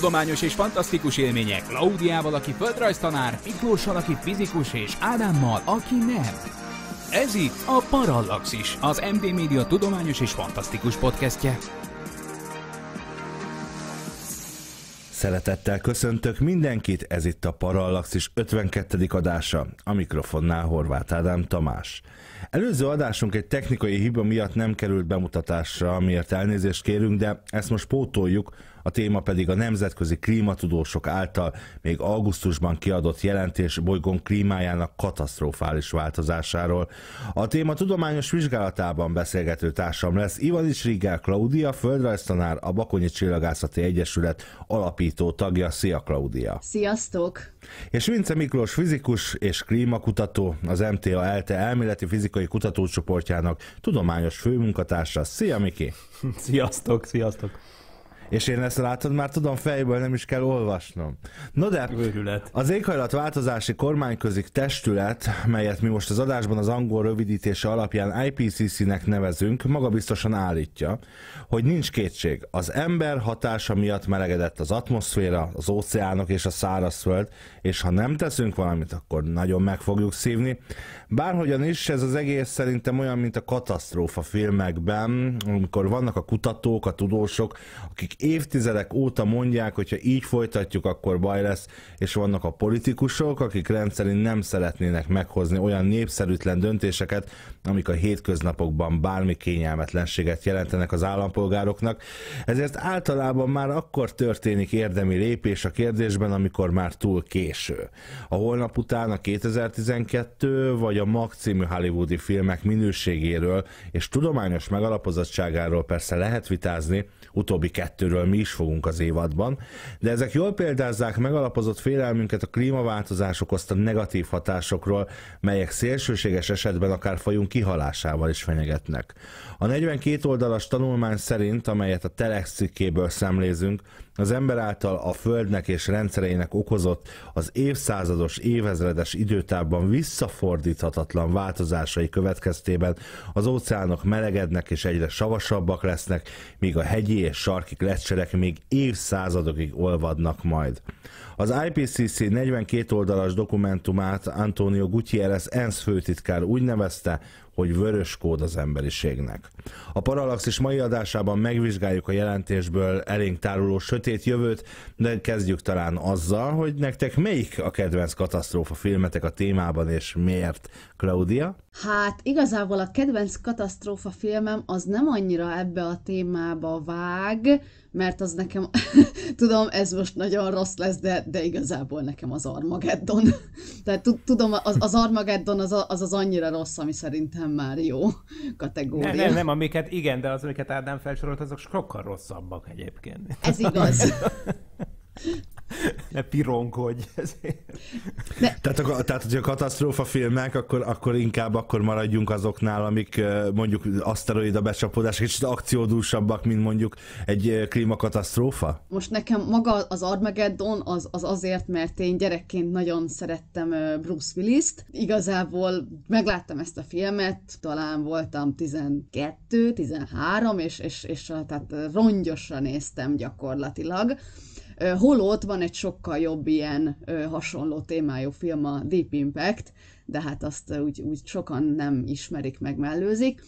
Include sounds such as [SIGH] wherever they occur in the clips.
Tudományos és fantasztikus élmények Klaudiával, aki földrajztanár, Miklóssal, aki fizikus, és Ádámmal, aki nem. Ez itt a Parallaxis, az MD Media tudományos és fantasztikus podcastje. Szeretettel köszöntök mindenkit, ez itt a Parallaxis 52. adása, a mikrofonnál Horváth Ádám Tamás. Előző adásunk egy technikai hiba miatt nem került bemutatásra, amiért elnézést kérünk, de ezt most pótoljuk, a téma pedig a nemzetközi klímatudósok által még augusztusban kiadott jelentés bolygón klímájának katasztrofális változásáról. A téma tudományos vizsgálatában beszélgető társam lesz Ivanis Rigel Klaudia, földrajztanár, a Bakonyi Csillagászati Egyesület alapító tagja. Szia Klaudia! Sziasztok! És Vince Miklós fizikus és klímakutató, az MTA ELTE elméleti fizikai kutatócsoportjának tudományos főmunkatársa. Szia Miki! Sziasztok, sziasztok! És én ezt látod, már tudom fejből, nem is kell olvasnom. No de, Őrület. az éghajlatváltozási kormányközi testület, melyet mi most az adásban az angol rövidítése alapján IPCC-nek nevezünk, magabiztosan állítja, hogy nincs kétség. Az ember hatása miatt melegedett az atmoszféra, az óceánok és a szárazföld, és ha nem teszünk valamit, akkor nagyon meg fogjuk szívni. Bárhogyan is, ez az egész szerintem olyan, mint a katasztrófa filmekben, amikor vannak a kutatók, a tudósok, akik évtizedek óta mondják, hogyha így folytatjuk, akkor baj lesz, és vannak a politikusok, akik rendszerint nem szeretnének meghozni olyan népszerűtlen döntéseket, amik a hétköznapokban bármi kényelmetlenséget jelentenek az állampolgároknak, ezért általában már akkor történik érdemi lépés a kérdésben, amikor már túl késő. A holnap után a 2012 vagy a MAG című hollywoodi filmek minőségéről és tudományos megalapozottságáról persze lehet vitázni, utóbbi kettőről mi is fogunk az évadban, de ezek jól példázzák megalapozott félelmünket a klímaváltozás okozta negatív hatásokról, melyek szélsőséges esetben akár fajunk kihalásával is fenyegetnek. A 42 oldalas tanulmány szerint, amelyet a Telex cikkéből szemlézünk, az ember által a Földnek és rendszereinek okozott az évszázados, évezredes időtávban visszafordíthatatlan változásai következtében az óceánok melegednek és egyre savasabbak lesznek, míg a hegyi és sarki lecserek még évszázadokig olvadnak majd. Az IPCC 42 oldalas dokumentumát Antonio Gutierrez ENSZ főtitkár úgy nevezte, hogy vörös kód az emberiségnek. A Paralaxis mai adásában megvizsgáljuk a jelentésből elénk táruló sötét jövőt, de kezdjük talán azzal, hogy nektek melyik a kedvenc katasztrófa filmetek a témában, és miért? Claudia? Hát igazából a kedvenc katasztrófa filmem az nem annyira ebbe a témába vág, mert az nekem, [LAUGHS] tudom, ez most nagyon rossz lesz, de, de igazából nekem az Armageddon. [LAUGHS] Tehát tudom, az, az Armageddon az, az az annyira rossz, ami szerintem már jó kategória. Nem, nem, nem amiket igen, de az, amiket Ádám felsorolt, azok sokkal rosszabbak egyébként. Ez igaz. [LAUGHS] ne pironkodj. De... Tehát, akkor, tehát, hogyha katasztrófa filmek, akkor, akkor inkább akkor maradjunk azoknál, amik mondjuk aszteroida becsapódások, kicsit akciódúsabbak, mint mondjuk egy klímakatasztrófa? Most nekem maga az Armageddon az, az azért, mert én gyerekként nagyon szerettem Bruce Willis-t. Igazából megláttam ezt a filmet, talán voltam 12-13, és, és, és tehát rongyosan néztem gyakorlatilag Holott van egy sokkal jobb ilyen hasonló témájú film a Deep Impact, de hát azt úgy, úgy sokan nem ismerik, meg mellőzik.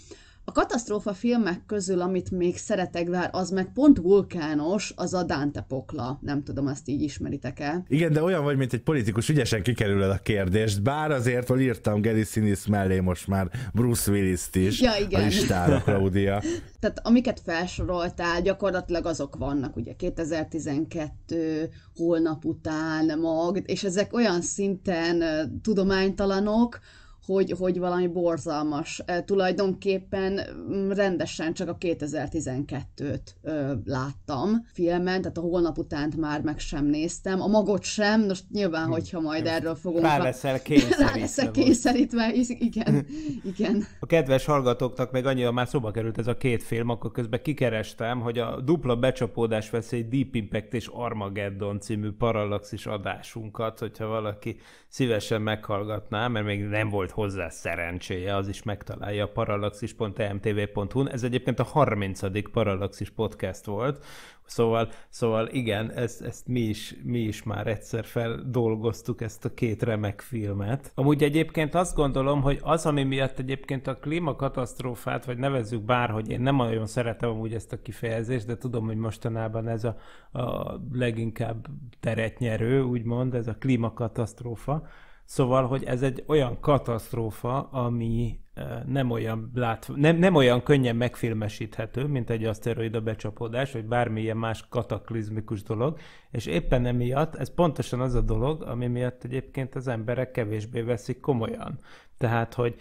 A katasztrófa filmek közül, amit még szeretek, vár, hát az meg pont vulkános, az a Dante pokla. Nem tudom, azt így ismeritek-e. Igen, de olyan vagy, mint egy politikus, ügyesen kikerüled a kérdést, bár azért, hogy írtam Gary Sinis mellé most már Bruce Willis-t is ja, igen. a listára, Claudia. [LAUGHS] Tehát amiket felsoroltál, gyakorlatilag azok vannak, ugye 2012, holnap után, mag, és ezek olyan szinten tudománytalanok, hogy, hogy valami borzalmas. Tulajdonképpen mm, rendesen csak a 2012-t ö, láttam filmen, tehát a holnap utánt már meg sem néztem. A magot sem, most nyilván, hm. hogyha majd erről fogunk... Rá leszel kényszerítve. [LAUGHS] Rá leszel kényszerítve, igen, igen. A kedves hallgatóknak meg annyira már szóba került ez a két film, akkor közben kikerestem, hogy a dupla becsapódás veszély Deep Impact és Armageddon című parallaxis adásunkat, hogyha valaki szívesen meghallgatná, mert még nem volt volt hozzá szerencséje, az is megtalálja a parallaxis.emtv.hu-n. E ez egyébként a 30. Parallaxis podcast volt, szóval, szóval igen, ezt, ezt mi, is, mi is már egyszer feldolgoztuk ezt a két remek filmet. Amúgy egyébként azt gondolom, hogy az, ami miatt egyébként a klímakatasztrófát, vagy nevezzük bárhogy, én nem nagyon szeretem amúgy ezt a kifejezést, de tudom, hogy mostanában ez a, a leginkább teret nyerő, úgymond, ez a klímakatasztrófa, Szóval, hogy ez egy olyan katasztrófa, ami eh, nem olyan, lát, nem, nem olyan könnyen megfilmesíthető, mint egy aszteroida becsapódás, vagy bármilyen más kataklizmikus dolog, és éppen emiatt ez pontosan az a dolog, ami miatt egyébként az emberek kevésbé veszik komolyan. Tehát, hogy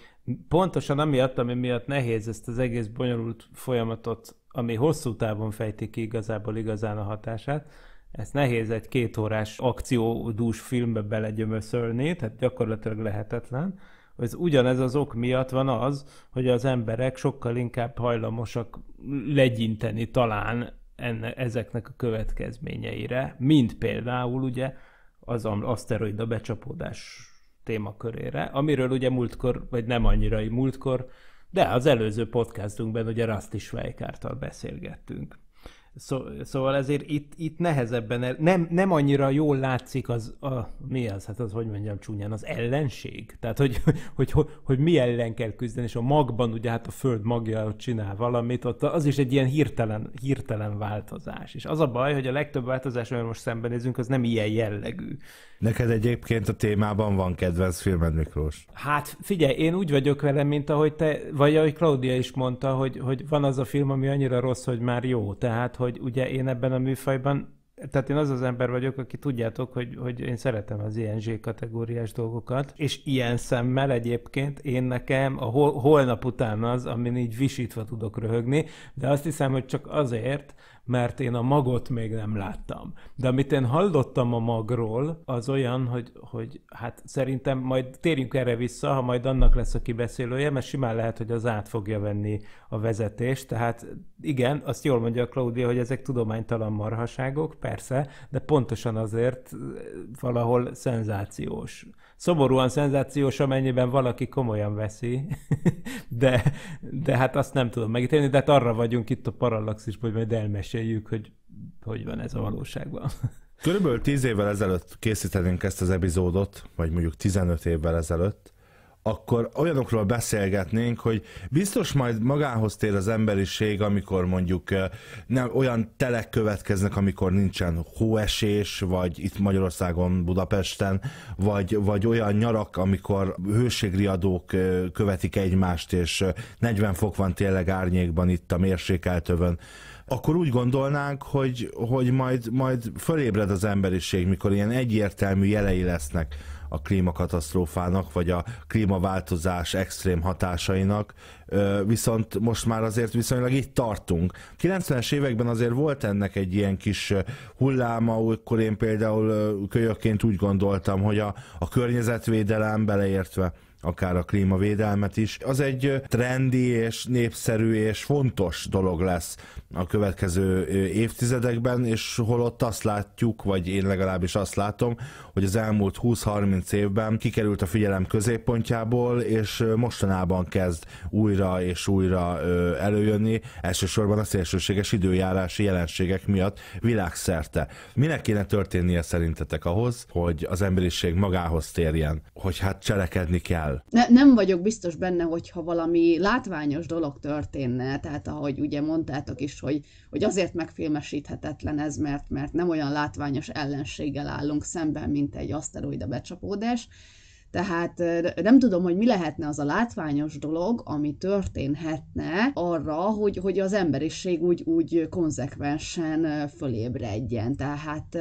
pontosan amiatt, ami miatt nehéz ezt az egész bonyolult folyamatot, ami hosszú távon fejti ki igazából igazán a hatását, ezt nehéz egy kétórás akciódús filmbe belegyömöszölni, tehát gyakorlatilag lehetetlen. Ez ugyanez az ok miatt van az, hogy az emberek sokkal inkább hajlamosak legyinteni talán enne, ezeknek a következményeire, mint például ugye az aszteroida becsapódás témakörére, amiről ugye múltkor, vagy nem annyira múltkor, de az előző podcastunkban ugye is Schweikártal beszélgettünk. Szó, szóval ezért itt, itt nehezebben, el, nem, nem annyira jól látszik az, a, mi az, hát az, hogy mondjam csúnyán, az ellenség. Tehát, hogy, hogy, hogy, hogy mi ellen kell küzdeni, és a magban ugye hát a föld magja csinál valamit, ott az is egy ilyen hirtelen, hirtelen változás. És az a baj, hogy a legtöbb változás, amivel most szembenézünk, az nem ilyen jellegű. Neked egyébként a témában van kedvenc filmed, Miklós? Hát figyelj, én úgy vagyok vele, mint ahogy te, vagy ahogy Claudia is mondta, hogy, hogy van az a film, ami annyira rossz, hogy már jó. Tehát, hogy ugye én ebben a műfajban tehát én az az ember vagyok, aki tudjátok, hogy, hogy én szeretem az ilyen kategóriás dolgokat, és ilyen szemmel egyébként én nekem a hol, holnap után az, amin így visítva tudok röhögni, de azt hiszem, hogy csak azért, mert én a magot még nem láttam. De amit én hallottam a magról, az olyan, hogy, hogy hát szerintem majd térjünk erre vissza, ha majd annak lesz a kibeszélője, mert simán lehet, hogy az át fogja venni a vezetést. Tehát igen, azt jól mondja a Claudia, hogy ezek tudománytalan marhaságok, persze, de pontosan azért eh, valahol szenzációs szomorúan szenzációs, amennyiben valaki komolyan veszi, [LAUGHS] de, de hát azt nem tudom megítélni, de hát arra vagyunk itt a Parallaxisban, hogy majd elmeséljük, hogy hogy van ez a valóságban. Körülbelül 10 évvel ezelőtt készítenénk ezt az epizódot, vagy mondjuk 15 évvel ezelőtt, akkor olyanokról beszélgetnénk, hogy biztos majd magához tér az emberiség, amikor mondjuk nem olyan telek következnek, amikor nincsen hóesés, vagy itt Magyarországon, Budapesten, vagy, vagy olyan nyarak, amikor hőségriadók követik egymást, és 40 fok van tényleg árnyékban itt a mérsékeltövön akkor úgy gondolnánk, hogy, hogy majd, majd fölébred az emberiség, mikor ilyen egyértelmű jelei lesznek a klímakatasztrófának, vagy a klímaváltozás extrém hatásainak, viszont most már azért viszonylag itt tartunk. 90-es években azért volt ennek egy ilyen kis hulláma, akkor én például kölyökként úgy gondoltam, hogy a, a környezetvédelem beleértve akár a klímavédelmet is. Az egy trendi és népszerű és fontos dolog lesz a következő évtizedekben, és holott azt látjuk, vagy én legalábbis azt látom, hogy az elmúlt 20-30 évben kikerült a figyelem középpontjából, és mostanában kezd újra és újra előjönni, elsősorban a szélsőséges időjárási jelenségek miatt világszerte. Minek kéne történnie szerintetek ahhoz, hogy az emberiség magához térjen, hogy hát cselekedni kell áll. Ne, nem vagyok biztos benne, hogyha valami látványos dolog történne, tehát ahogy ugye mondtátok is, hogy, hogy azért megfilmesíthetetlen ez, mert, mert nem olyan látványos ellenséggel állunk szemben, mint egy aszteroida becsapódás, tehát nem tudom, hogy mi lehetne az a látványos dolog, ami történhetne arra, hogy, hogy az emberiség úgy, úgy konzekvensen fölébredjen. Tehát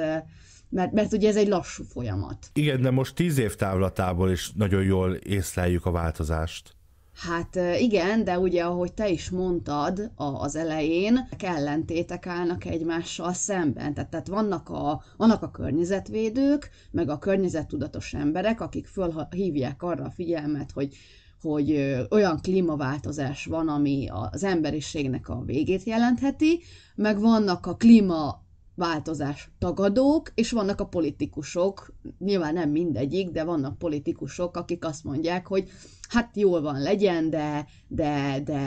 mert, mert ugye ez egy lassú folyamat. Igen, de most tíz év távlatából is nagyon jól észleljük a változást. Hát igen, de ugye, ahogy te is mondtad az elején, ellentétek állnak egymással szemben. Tehát, tehát vannak, a, vannak a környezetvédők, meg a környezettudatos emberek, akik fölhívják arra a figyelmet, hogy hogy olyan klímaváltozás van, ami az emberiségnek a végét jelentheti, meg vannak a klíma változás tagadók, és vannak a politikusok, nyilván nem mindegyik, de vannak politikusok, akik azt mondják, hogy hát jól van, legyen, de, de, de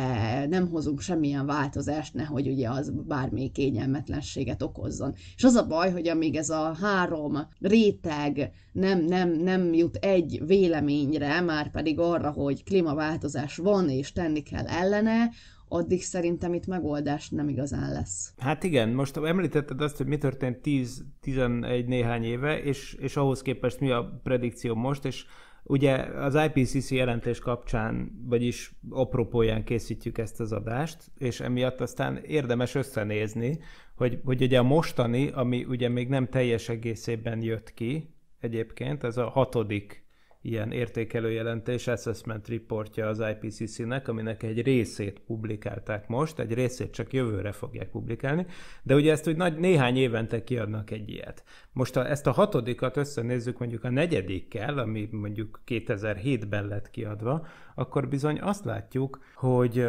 nem hozunk semmilyen változást, nehogy ugye az bármi kényelmetlenséget okozzon. És az a baj, hogy amíg ez a három réteg nem, nem, nem jut egy véleményre, már pedig arra, hogy klímaváltozás van és tenni kell ellene, addig szerintem itt megoldás nem igazán lesz. Hát igen, most említetted azt, hogy mi történt 10-11 néhány éve, és, és ahhoz képest mi a predikció most, és Ugye az IPCC jelentés kapcsán, vagyis apropóján készítjük ezt az adást, és emiatt aztán érdemes összenézni, hogy, hogy ugye a mostani, ami ugye még nem teljes egészében jött ki egyébként, ez a hatodik ilyen értékelő jelentés, assessment reportja az IPCC-nek, aminek egy részét publikálták most, egy részét csak jövőre fogják publikálni, de ugye ezt úgy nagy, néhány évente kiadnak egy ilyet. Most ha ezt a hatodikat összenézzük mondjuk a negyedikkel, ami mondjuk 2007-ben lett kiadva, akkor bizony azt látjuk, hogy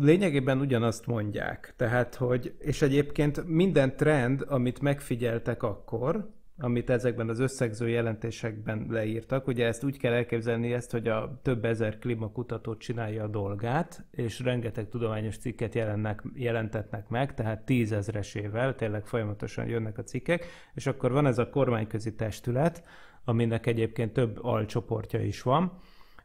lényegében ugyanazt mondják. Tehát, hogy, és egyébként minden trend, amit megfigyeltek akkor, amit ezekben az összegző jelentésekben leírtak. Ugye ezt úgy kell elképzelni ezt, hogy a több ezer klímakutató csinálja a dolgát, és rengeteg tudományos cikket jelennek, jelentetnek meg, tehát tízezresével tényleg folyamatosan jönnek a cikkek, és akkor van ez a kormányközi testület, aminek egyébként több alcsoportja is van.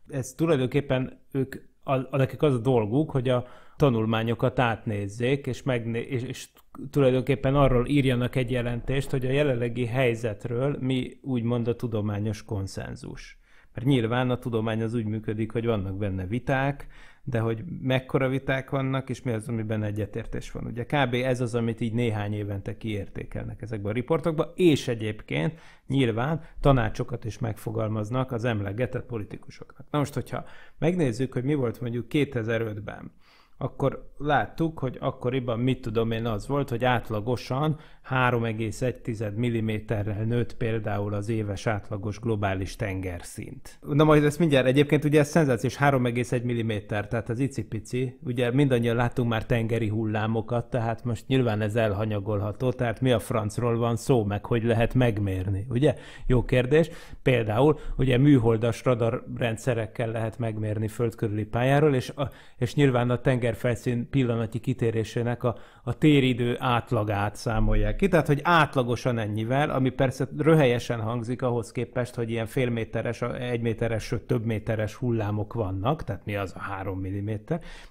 Ez tulajdonképpen ők a, a, nekik az a dolguk, hogy a tanulmányokat átnézzék, és, megné- és, és tulajdonképpen arról írjanak egy jelentést, hogy a jelenlegi helyzetről mi úgymond a tudományos konszenzus. Mert nyilván a tudomány az úgy működik, hogy vannak benne viták, de hogy mekkora viták vannak, és mi az, amiben egyetértés van. Ugye kb. ez az, amit így néhány évente kiértékelnek ezekben a riportokban, és egyébként nyilván tanácsokat is megfogalmaznak az emlegetett politikusoknak. Na most, hogyha megnézzük, hogy mi volt mondjuk 2005-ben, akkor láttuk, hogy akkoriban mit tudom én az volt, hogy átlagosan 3,1 mm-rel nőtt például az éves átlagos globális tengerszint. Na majd ezt mindjárt, egyébként ugye ez szenzációs 3,1 mm, tehát az icipici, ugye mindannyian látunk már tengeri hullámokat, tehát most nyilván ez elhanyagolható, tehát mi a francról van szó, meg hogy lehet megmérni, ugye? Jó kérdés. Például ugye műholdas radarrendszerekkel lehet megmérni földkörüli pályáról, és, a, és nyilván a tengerfelszín pillanatnyi kitérésének a, a téridő átlagát számolják ennyivel ki, tehát hogy átlagosan ennyivel, ami persze röhelyesen hangzik ahhoz képest, hogy ilyen félméteres, egyméteres, sőt több méteres hullámok vannak, tehát mi az a 3 mm.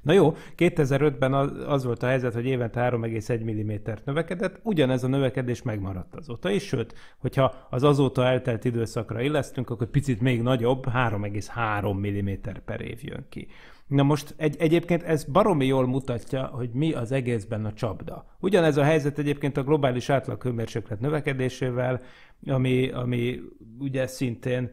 Na jó, 2005-ben az volt a helyzet, hogy évente 3,1 mm növekedett, ugyanez a növekedés megmaradt azóta is, sőt, hogyha az azóta eltelt időszakra illesztünk, akkor picit még nagyobb, 3,3 mm per év jön ki. Na most egy, egyébként ez baromi jól mutatja, hogy mi az egészben a csapda. Ugyanez a helyzet egyébként a globális átlaghőmérséklet növekedésével, ami, ami ugye szintén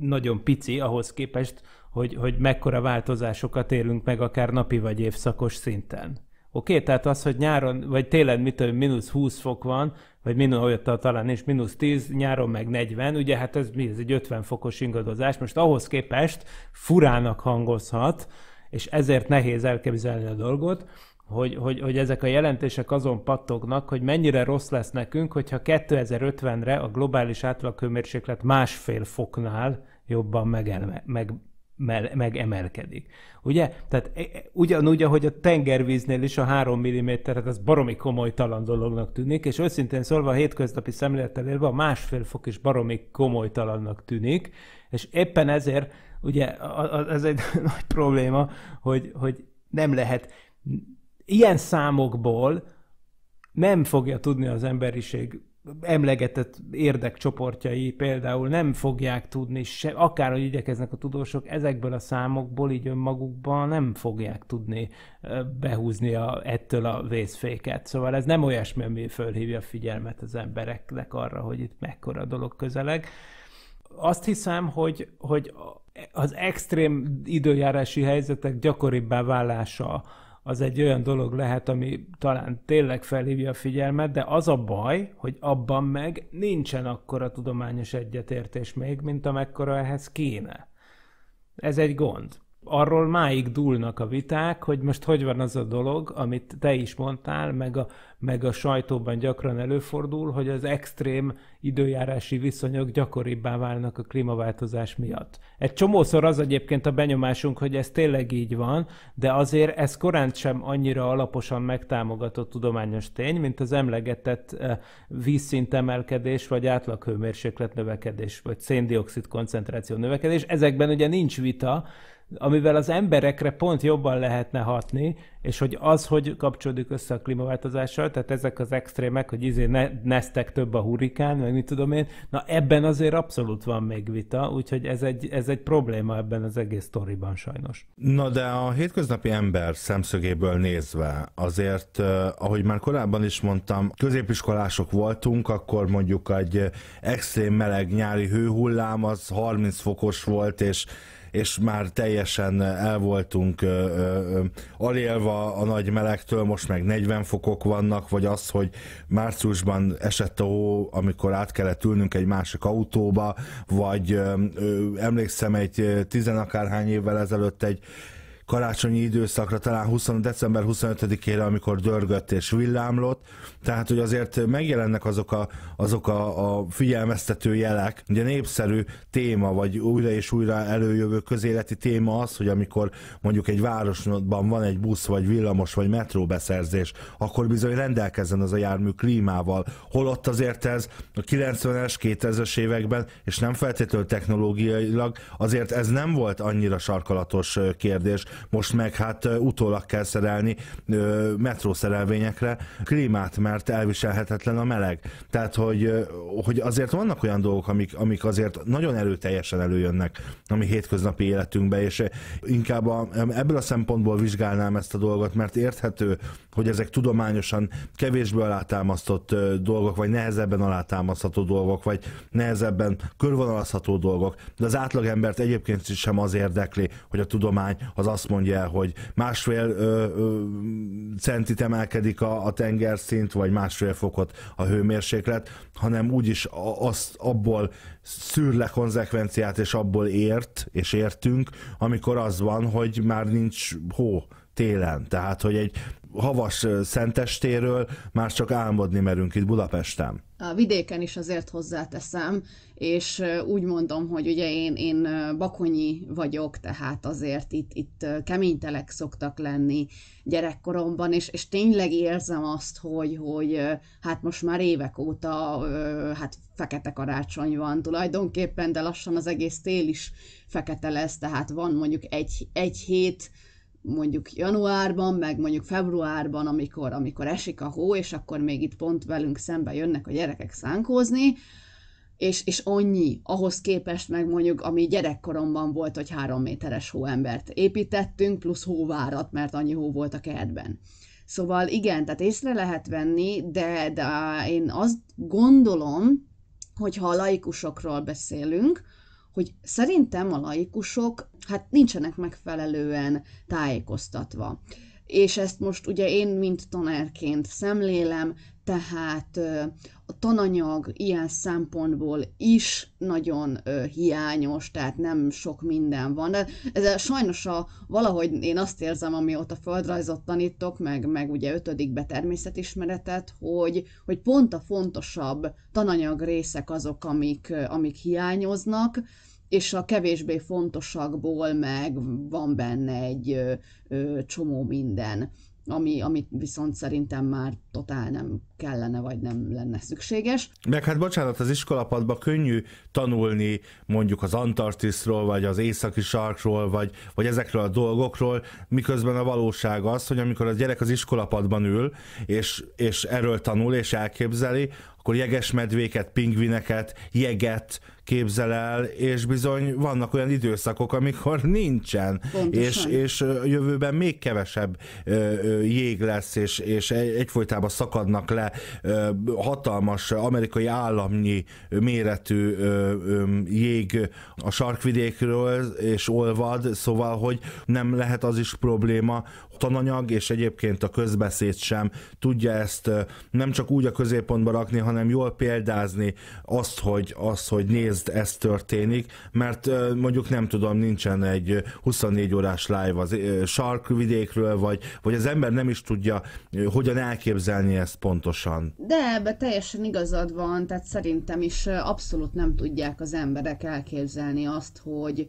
nagyon pici ahhoz képest, hogy, hogy mekkora változásokat érünk meg akár napi vagy évszakos szinten. Oké, okay? tehát az, hogy nyáron vagy télen mitől mínusz 20 fok van, vagy minus, olyat talán nincs, mínusz 10, nyáron meg 40, ugye hát ez mi, ez egy 50 fokos ingadozás, most ahhoz képest furának hangozhat, és ezért nehéz elképzelni a dolgot, hogy, hogy, hogy ezek a jelentések azon pattognak, hogy mennyire rossz lesz nekünk, hogyha 2050-re a globális átlagkőmérséklet másfél foknál jobban megelme, meg, megemelkedik. Ugye? Tehát e, e, ugyanúgy, ahogy a tengervíznél is a 3 mm, tehát az baromi talan dolognak tűnik, és őszintén szólva a hétköznapi szemlélettel élve a másfél fok is baromi talannak tűnik, és éppen ezért ugye ez egy [LAUGHS] nagy probléma, hogy, hogy nem lehet ilyen számokból nem fogja tudni az emberiség emlegetett érdekcsoportjai például nem fogják tudni, se, akárhogy igyekeznek a tudósok, ezekből a számokból így önmagukban nem fogják tudni behúzni a, ettől a vészféket. Szóval ez nem olyasmi, ami fölhívja a figyelmet az embereknek arra, hogy itt mekkora dolog közeleg. Azt hiszem, hogy, hogy az extrém időjárási helyzetek gyakoribbá válása, az egy olyan dolog lehet, ami talán tényleg felhívja a figyelmet, de az a baj, hogy abban meg nincsen akkora tudományos egyetértés még, mint amekkora ehhez kéne. Ez egy gond arról máig dúlnak a viták, hogy most hogy van az a dolog, amit te is mondtál, meg a, meg a sajtóban gyakran előfordul, hogy az extrém időjárási viszonyok gyakoribbá válnak a klímaváltozás miatt. Egy csomószor az egyébként a benyomásunk, hogy ez tényleg így van, de azért ez korán sem annyira alaposan megtámogatott tudományos tény, mint az emlegetett eh, vízszintemelkedés, vagy átlaghőmérséklet növekedés, vagy széndiokszid koncentráció növekedés. Ezekben ugye nincs vita, amivel az emberekre pont jobban lehetne hatni, és hogy az, hogy kapcsolódik össze a klímaváltozással, tehát ezek az extrémek, hogy izé ne, neztek több a hurikán, meg mit tudom én, na ebben azért abszolút van még vita, úgyhogy ez egy, ez egy probléma ebben az egész sztoriban sajnos. Na de a hétköznapi ember szemszögéből nézve azért, ahogy már korábban is mondtam, középiskolások voltunk, akkor mondjuk egy extrém meleg nyári hőhullám az 30 fokos volt, és és már teljesen el voltunk alélva a nagy melegtől, most meg 40 fokok vannak, vagy az, hogy márciusban esett a hó, amikor át kellett ülnünk egy másik autóba, vagy emlékszem egy tizenakárhány évvel ezelőtt egy karácsonyi időszakra, talán 20, december 25-ére, amikor dörgött és villámlott, tehát hogy azért megjelennek azok a, azok a, a figyelmeztető jelek, ugye népszerű téma, vagy újra és újra előjövő közéleti téma az, hogy amikor mondjuk egy városban van egy busz, vagy villamos, vagy metróbeszerzés, akkor bizony rendelkezzen az a jármű klímával. Holott azért ez a 90-es, 2000-es években, és nem feltétlenül technológiailag, azért ez nem volt annyira sarkalatos kérdés most meg hát utólag kell szerelni metrószerelvényekre klímát, mert elviselhetetlen a meleg. Tehát, hogy, hogy azért vannak olyan dolgok, amik, amik azért nagyon erőteljesen előjönnek a mi hétköznapi életünkbe, és inkább a, ebből a szempontból vizsgálnám ezt a dolgot, mert érthető, hogy ezek tudományosan kevésbé alátámasztott dolgok, vagy nehezebben alátámasztható dolgok, vagy nehezebben körvonalazható dolgok, de az átlagembert egyébként is sem az érdekli, hogy a tudomány az azt azt mondja, hogy másfél ö, ö, centit emelkedik a, a tengerszint, vagy másfél fokot a hőmérséklet, hanem úgyis azt abból szűr le konzekvenciát, és abból ért, és értünk, amikor az van, hogy már nincs hó télen. Tehát, hogy egy havas szentestéről már csak álmodni merünk itt Budapesten a vidéken is azért hozzáteszem, és úgy mondom, hogy ugye én, én bakonyi vagyok, tehát azért itt, itt keménytelek szoktak lenni gyerekkoromban, és, és tényleg érzem azt, hogy, hogy hát most már évek óta hát fekete karácsony van tulajdonképpen, de lassan az egész tél is fekete lesz, tehát van mondjuk egy, egy hét, mondjuk januárban, meg mondjuk februárban, amikor, amikor esik a hó, és akkor még itt pont velünk szembe jönnek a gyerekek szánkózni, és, és annyi, ahhoz képest meg mondjuk, ami gyerekkoromban volt, hogy három méteres hóembert építettünk, plusz hóvárat, mert annyi hó volt a kertben. Szóval igen, tehát észre lehet venni, de, de én azt gondolom, hogy ha a laikusokról beszélünk, hogy szerintem a laikusok hát nincsenek megfelelően tájékoztatva. És ezt most ugye én, mint tanárként szemlélem, tehát a tananyag ilyen szempontból is nagyon hiányos, tehát nem sok minden van. De ez sajnos a, valahogy én azt érzem, ami ott a földrajzot tanítok, meg, meg ugye ötödikbe természetismeretet, hogy, hogy pont a fontosabb tananyag részek azok, amik, amik hiányoznak, és a kevésbé fontosakból meg van benne egy ö, ö, csomó minden, ami, amit viszont szerintem már totál nem kellene, vagy nem lenne szükséges. Meg hát bocsánat, az iskolapadban könnyű tanulni mondjuk az Antarktiszról, vagy az északi sarkról, vagy, vagy ezekről a dolgokról, miközben a valóság az, hogy amikor a gyerek az iskolapadban ül, és, és erről tanul, és elképzeli, akkor jeges medvéket, pingvineket, jeget, képzel el, és bizony vannak olyan időszakok, amikor [LAUGHS] nincsen, és, és jövőben még kevesebb jég lesz, és, és egyfolytában szakadnak le hatalmas amerikai államnyi méretű jég a sarkvidékről, és olvad, szóval, hogy nem lehet az is probléma, tananyag, és egyébként a közbeszéd sem tudja ezt nem csak úgy a középpontba rakni, hanem jól példázni azt, hogy, azt, hogy néz ez, ez történik, mert mondjuk nem tudom, nincsen egy 24 órás live az sarkvidékről, vagy, vagy az ember nem is tudja hogyan elképzelni ezt pontosan. De ebbe teljesen igazad van, tehát szerintem is abszolút nem tudják az emberek elképzelni azt, hogy,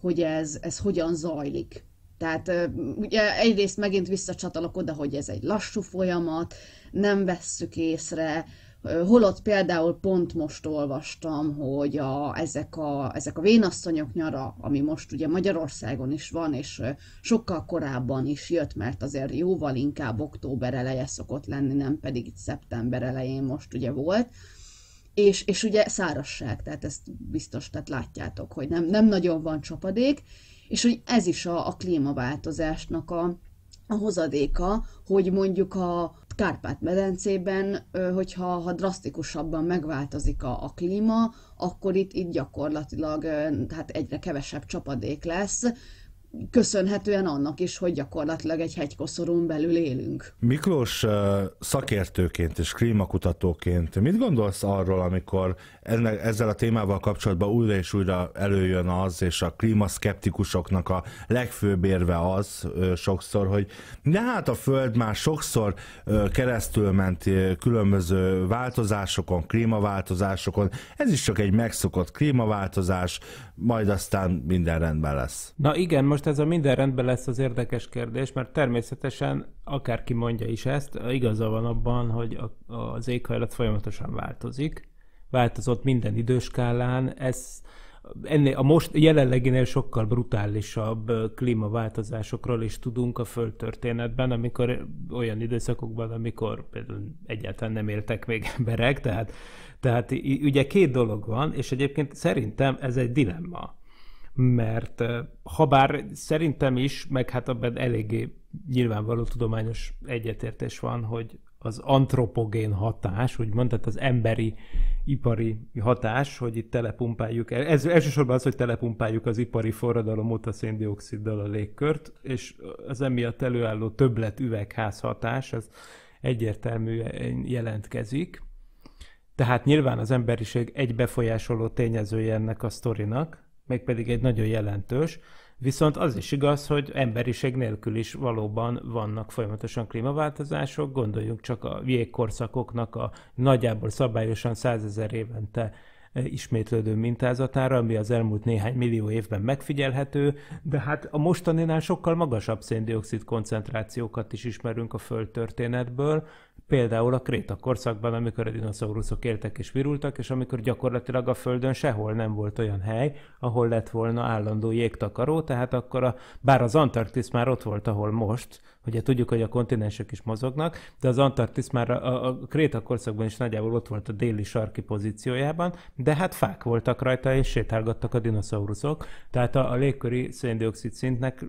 hogy ez, ez hogyan zajlik. Tehát ugye egyrészt megint visszacsatolok oda, hogy ez egy lassú folyamat, nem vesszük észre, Holott például pont most olvastam, hogy a, ezek, a, ezek a vénasszonyok nyara, ami most ugye Magyarországon is van, és sokkal korábban is jött, mert azért jóval inkább október eleje szokott lenni, nem pedig itt szeptember elején most ugye volt, és, és ugye szárasság, tehát ezt biztos, tehát látjátok, hogy nem, nem nagyon van csapadék, és hogy ez is a, a klímaváltozásnak a, a hozadéka, hogy mondjuk a, Kárpát-medencében, hogyha ha drasztikusabban megváltozik a, a klíma, akkor itt, itt gyakorlatilag hát egyre kevesebb csapadék lesz, köszönhetően annak is, hogy gyakorlatilag egy hegykoszorún belül élünk. Miklós szakértőként és klímakutatóként mit gondolsz arról, amikor ennek, ezzel a témával kapcsolatban újra és újra előjön az, és a klímaszkeptikusoknak a legfőbb érve az ö, sokszor, hogy de hát a Föld már sokszor ö, keresztül ment ö, különböző változásokon, klímaváltozásokon, ez is csak egy megszokott klímaváltozás, majd aztán minden rendben lesz. Na igen, most ez a minden rendben lesz az érdekes kérdés, mert természetesen akárki mondja is ezt, igaza van abban, hogy a, az éghajlat folyamatosan változik, változott minden időskálán. Ez ennél a most jelenleginél sokkal brutálisabb klímaváltozásokról is tudunk a földtörténetben, amikor olyan időszakokban, amikor például egyáltalán nem éltek még [LAUGHS] emberek, tehát, tehát ugye két dolog van, és egyébként szerintem ez egy dilemma mert ha bár szerintem is, meg hát abban eléggé nyilvánvaló tudományos egyetértés van, hogy az antropogén hatás, úgymond, tehát az emberi ipari hatás, hogy itt telepumpáljuk, ez elsősorban az, hogy telepumpáljuk az ipari forradalom óta széndioksziddal a légkört, és az emiatt előálló többlet üvegház hatás, az egyértelműen jelentkezik. Tehát nyilván az emberiség egy befolyásoló tényezője ennek a sztorinak, mégpedig egy nagyon jelentős, Viszont az is igaz, hogy emberiség nélkül is valóban vannak folyamatosan klímaváltozások, gondoljunk csak a jégkorszakoknak a nagyjából szabályosan százezer évente e, ismétlődő mintázatára, ami az elmúlt néhány millió évben megfigyelhető, de hát a mostaninál sokkal magasabb széndiokszid koncentrációkat is ismerünk a földtörténetből, Például a Kréta korszakban, amikor a dinoszauruszok éltek és virultak, és amikor gyakorlatilag a Földön sehol nem volt olyan hely, ahol lett volna állandó jégtakaró, tehát akkor a, bár az Antarktisz már ott volt, ahol most, ugye tudjuk, hogy a kontinensek is mozognak, de az Antarktisz már a, a Kréta korszakban is nagyjából ott volt a déli sarki pozíciójában, de hát fák voltak rajta, és sétálgattak a dinoszauruszok, tehát a, a légköri széndiokszid szintnek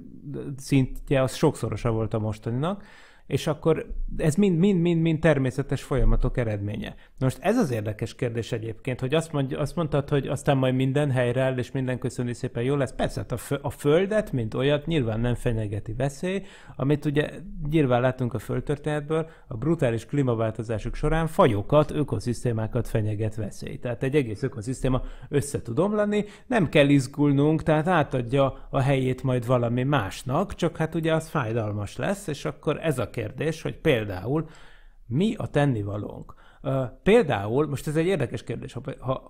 szintje az sokszorosa volt a mostaninak, és akkor ez mind-mind-mind mind természetes folyamatok eredménye. Na most ez az érdekes kérdés egyébként, hogy azt, mondj, azt mondtad, hogy aztán majd minden helyre áll, és minden köszöni szépen jól lesz. Persze, hát a, fö- a Földet, mint olyat, nyilván nem fenyegeti veszély, amit ugye nyilván látunk a Földtörténetből, a brutális klímaváltozások során fajokat, ökoszisztémákat fenyeget veszély. Tehát egy egész ökoszisztéma össze tud omlani, nem kell izgulnunk, tehát átadja a helyét majd valami másnak, csak hát ugye az fájdalmas lesz, és akkor ez a kérdés, hogy például mi a tennivalónk. Például, most ez egy érdekes kérdés, ha,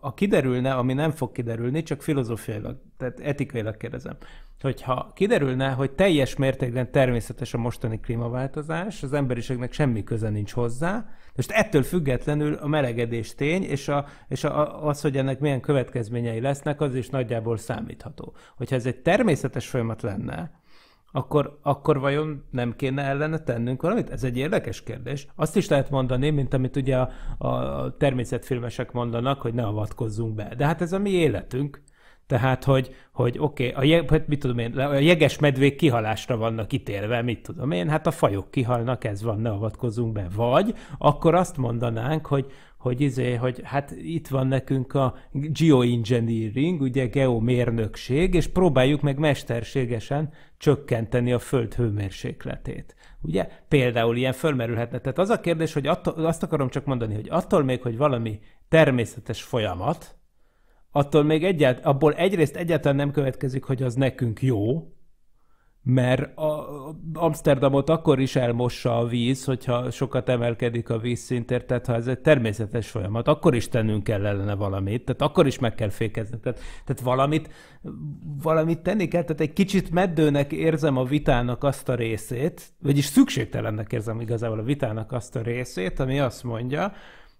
ha, kiderülne, ami nem fog kiderülni, csak filozófiailag, tehát etikailag kérdezem, hogyha kiderülne, hogy teljes mértékben természetes a mostani klímaváltozás, az emberiségnek semmi köze nincs hozzá, most ettől függetlenül a melegedés tény, és, a, és a, az, hogy ennek milyen következményei lesznek, az is nagyjából számítható. Hogyha ez egy természetes folyamat lenne, akkor, akkor vajon nem kéne ellene tennünk valamit? Ez egy érdekes kérdés. Azt is lehet mondani, mint amit ugye a, a természetfilmesek mondanak, hogy ne avatkozzunk be. De hát ez a mi életünk. Tehát, hogy, hogy oké, okay, a, jeg, hát mit tudom én, a jeges medvék kihalásra vannak ítélve, mit tudom én, hát a fajok kihalnak, ez van, ne avatkozunk be. Vagy akkor azt mondanánk, hogy hogy izé, hogy hát itt van nekünk a geoengineering, ugye geomérnökség, és próbáljuk meg mesterségesen csökkenteni a föld hőmérsékletét. Ugye? Például ilyen fölmerülhetne. Tehát az a kérdés, hogy attól, azt akarom csak mondani, hogy attól még, hogy valami természetes folyamat, attól még egyált, abból egyrészt egyáltalán nem következik, hogy az nekünk jó, mert a Amsterdamot akkor is elmossa a víz, hogyha sokat emelkedik a vízszintért, tehát ha ez egy természetes folyamat, akkor is tennünk kell ellene valamit, tehát akkor is meg kell fékezni. Tehát, tehát valamit, valamit tenni kell, tehát egy kicsit meddőnek érzem a vitának azt a részét, vagyis szükségtelennek érzem igazából a vitának azt a részét, ami azt mondja,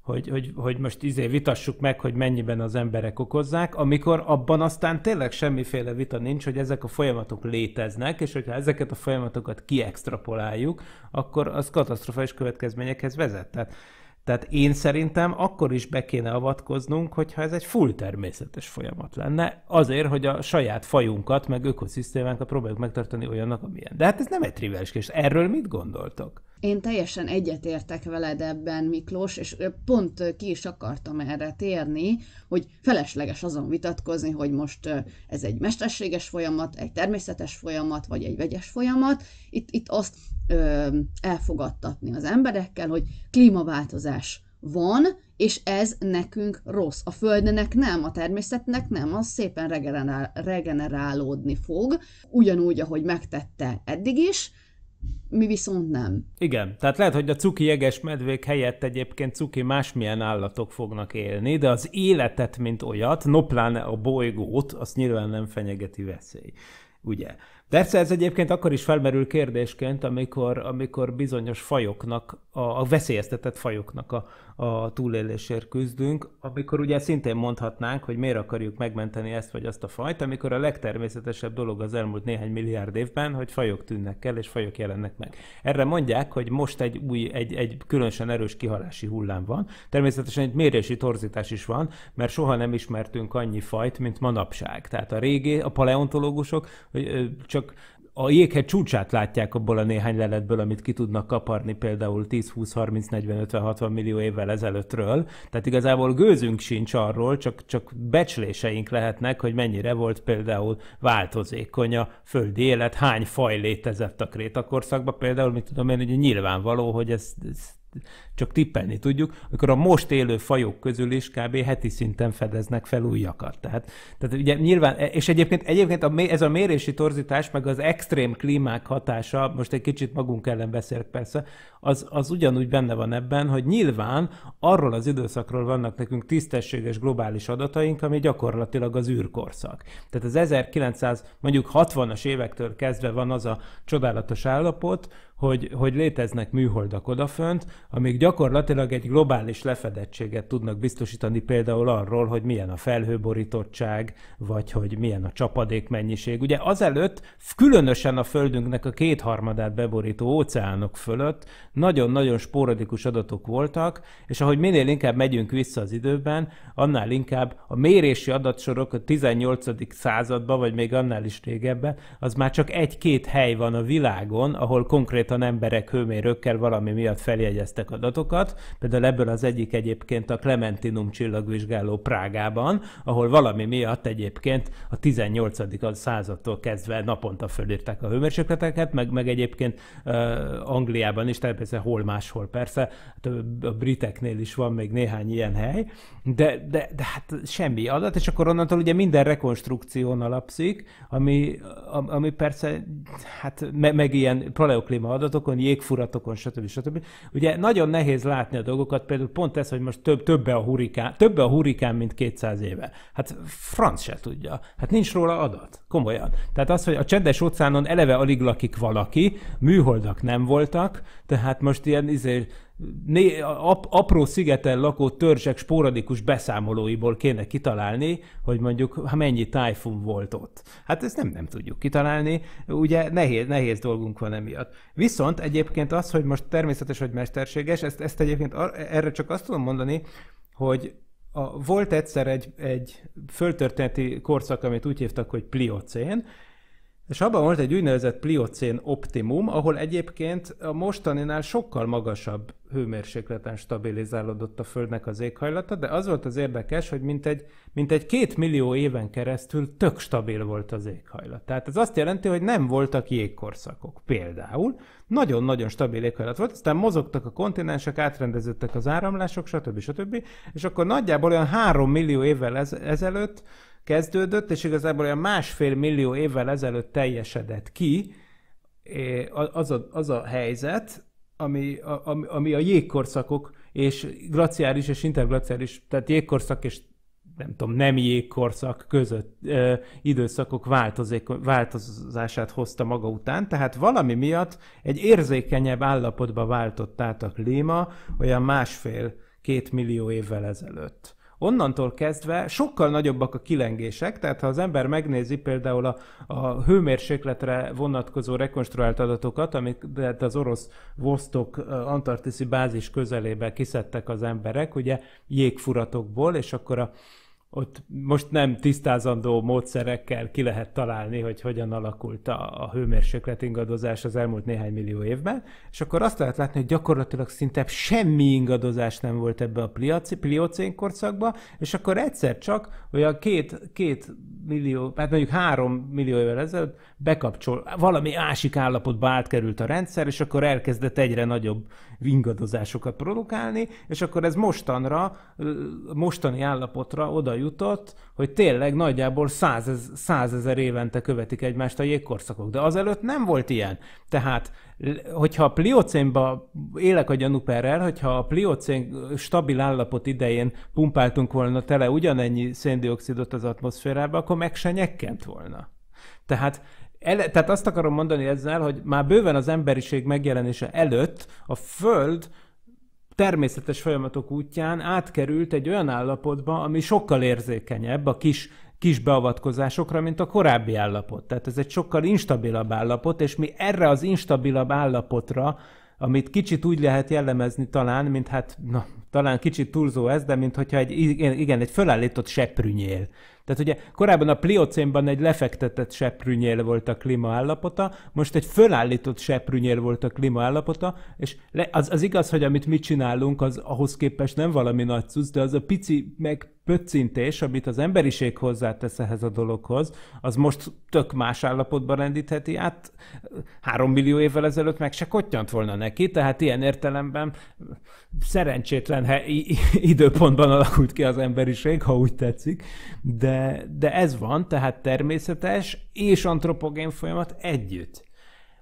hogy, hogy, hogy most izé vitassuk meg, hogy mennyiben az emberek okozzák, amikor abban aztán tényleg semmiféle vita nincs, hogy ezek a folyamatok léteznek, és hogyha ezeket a folyamatokat kiextrapoláljuk, akkor az katasztrofális következményekhez vezet. Tehát, tehát én szerintem akkor is be kéne avatkoznunk, hogyha ez egy full természetes folyamat lenne, azért, hogy a saját fajunkat, meg ökoszisztémánkat próbáljuk megtartani olyannak, amilyen. De hát ez nem egy triviális kérdés. Erről mit gondoltok? Én teljesen egyetértek veled ebben, Miklós, és pont ki is akartam erre térni, hogy felesleges azon vitatkozni, hogy most ez egy mesterséges folyamat, egy természetes folyamat, vagy egy vegyes folyamat. Itt, itt azt ö, elfogadtatni az emberekkel, hogy klímaváltozás van, és ez nekünk rossz. A Földnek nem, a természetnek nem, az szépen regenerál, regenerálódni fog, ugyanúgy, ahogy megtette eddig is, mi viszont nem. Igen, tehát lehet, hogy a cuki jeges medvék helyett egyébként cuki másmilyen állatok fognak élni, de az életet, mint olyat, nopláne a bolygót, azt nyilván nem fenyegeti veszély. Ugye? De ez, ez egyébként akkor is felmerül kérdésként, amikor, amikor bizonyos fajoknak, a, a veszélyeztetett fajoknak a a túlélésért küzdünk, amikor ugye szintén mondhatnánk, hogy miért akarjuk megmenteni ezt vagy azt a fajt, amikor a legtermészetesebb dolog az elmúlt néhány milliárd évben, hogy fajok tűnnek el, és fajok jelennek meg. Erre mondják, hogy most egy új, egy, egy különösen erős kihalási hullám van. Természetesen egy mérési torzítás is van, mert soha nem ismertünk annyi fajt, mint manapság. Tehát a régi, a paleontológusok hogy csak a jéghegy csúcsát látják abból a néhány leletből, amit ki tudnak kaparni például 10, 20, 30, 40, 50, 60 millió évvel ezelőttről. Tehát igazából gőzünk sincs arról, csak, csak becsléseink lehetnek, hogy mennyire volt például változékony a földi élet, hány faj létezett a krétakorszakban. Például, mit tudom én, hogy nyilvánvaló, hogy ez, ez csak tippelni tudjuk, amikor a most élő fajok közül is kb. heti szinten fedeznek fel újakat. Tehát, tehát ugye nyilván, és egyébként, egyébként a, ez a mérési torzítás, meg az extrém klímák hatása, most egy kicsit magunk ellen beszélek persze, az, az ugyanúgy benne van ebben, hogy nyilván arról az időszakról vannak nekünk tisztességes globális adataink, ami gyakorlatilag az űrkorszak. Tehát az 1900, mondjuk 60-as évektől kezdve van az a csodálatos állapot, hogy, hogy léteznek műholdak odafönt, amik gyakorlatilag egy globális lefedettséget tudnak biztosítani például arról, hogy milyen a felhőborítottság, vagy hogy milyen a csapadékmennyiség. Ugye azelőtt különösen a Földünknek a kétharmadát beborító óceánok fölött nagyon-nagyon sporadikus adatok voltak, és ahogy minél inkább megyünk vissza az időben, annál inkább a mérési adatsorok a 18. században, vagy még annál is régebben, az már csak egy-két hely van a világon, ahol konkrétan emberek hőmérőkkel valami miatt feljegyeztek adatokat. Például ebből az egyik egyébként a Clementinum csillagvizsgáló Prágában, ahol valami miatt egyébként a 18. századtól kezdve naponta fölírták a hőmérsékleteket, meg, meg egyébként uh, Angliában is, tehát persze, hol máshol persze, hát a briteknél is van még néhány ilyen hely, de, de, de hát semmi adat, és akkor onnantól ugye minden rekonstrukción alapszik, ami, ami persze, hát me, meg ilyen paleoklima adatokon, jégfuratokon, stb. stb. Ugye nagyon nehéz látni a dolgokat, például pont ez, hogy most több, többe a hurikán, többe a hurikán, mint 200 éve. Hát franc se tudja. Hát nincs róla adat. Komolyan. Tehát az, hogy a csendes óceánon eleve alig lakik valaki, műholdak nem voltak, tehát tehát most ilyen izé, né, ap, apró szigeten lakó törzsek sporadikus beszámolóiból kéne kitalálni, hogy mondjuk ha mennyi tájfun volt ott. Hát ezt nem, nem tudjuk kitalálni, ugye nehéz, nehéz dolgunk van emiatt. Viszont egyébként az, hogy most természetes, hogy mesterséges, ezt, ezt egyébként erre csak azt tudom mondani, hogy a, volt egyszer egy, egy föltörténeti korszak, amit úgy hívtak, hogy pliocén, és abban volt egy úgynevezett pliocén optimum, ahol egyébként a mostaninál sokkal magasabb hőmérsékleten stabilizálódott a Földnek az éghajlata, de az volt az érdekes, hogy mintegy, egy két millió éven keresztül tök stabil volt az éghajlat. Tehát ez azt jelenti, hogy nem voltak jégkorszakok. Például nagyon-nagyon stabil éghajlat volt, aztán mozogtak a kontinensek, átrendeződtek az áramlások, stb. stb. És akkor nagyjából olyan három millió évvel ezelőtt kezdődött, és igazából olyan másfél millió évvel ezelőtt teljesedett ki az a, az a helyzet, ami a, ami a jégkorszakok és glaciális és interglaciális, tehát jégkorszak és nem tudom, nem jégkorszak között ö, időszakok változék, változását hozta maga után, tehát valami miatt egy érzékenyebb állapotba váltott át a klíma olyan másfél-két millió évvel ezelőtt onnantól kezdve sokkal nagyobbak a kilengések, tehát ha az ember megnézi például a, a hőmérsékletre vonatkozó rekonstruált adatokat, amiket hát az orosz Vostok antartiszi bázis közelébe kiszedtek az emberek, ugye jégfuratokból, és akkor a ott most nem tisztázandó módszerekkel ki lehet találni, hogy hogyan alakult a, a hőmérséklet ingadozás az elmúlt néhány millió évben, és akkor azt lehet látni, hogy gyakorlatilag szinte semmi ingadozás nem volt ebbe a pliocén korszakba, és akkor egyszer csak olyan két, két millió, hát mondjuk három millió évvel ezelőtt bekapcsol, valami másik állapotba átkerült a rendszer, és akkor elkezdett egyre nagyobb vingadozásokat produkálni, és akkor ez mostanra, mostani állapotra oda jutott, hogy tényleg nagyjából százezer, százezer évente követik egymást a jégkorszakok. De azelőtt nem volt ilyen. Tehát, hogyha a pliocénba élek a gyanúperrel, hogyha a pliocén stabil állapot idején pumpáltunk volna tele ugyanennyi széndiokszidot az atmoszférába, akkor meg se nyekkent volna. Tehát Ele, tehát azt akarom mondani ezzel, hogy már bőven az emberiség megjelenése előtt a Föld természetes folyamatok útján átkerült egy olyan állapotba, ami sokkal érzékenyebb a kis kis beavatkozásokra, mint a korábbi állapot. Tehát ez egy sokkal instabilabb állapot, és mi erre az instabilabb állapotra, amit kicsit úgy lehet jellemezni talán, mint hát na, talán kicsit túlzó ez, de mintha egy, igen, igen, egy fölállított seprűnyél. Tehát ugye korábban a pliocénban egy lefektetett seprűnyél volt a klímaállapota, most egy fölállított seprűnyél volt a klímaállapota, és le, az, az igaz, hogy amit mi csinálunk, az ahhoz képest nem valami nagy cucc, de az a pici meg pöccintés, amit az emberiség hozzátesz ehhez a dologhoz, az most tök más állapotban rendítheti át. Három millió évvel ezelőtt meg se kottyant volna neki, tehát ilyen értelemben szerencsétlen he, időpontban alakult ki az emberiség, ha úgy tetszik, de, de ez van, tehát természetes és antropogén folyamat együtt.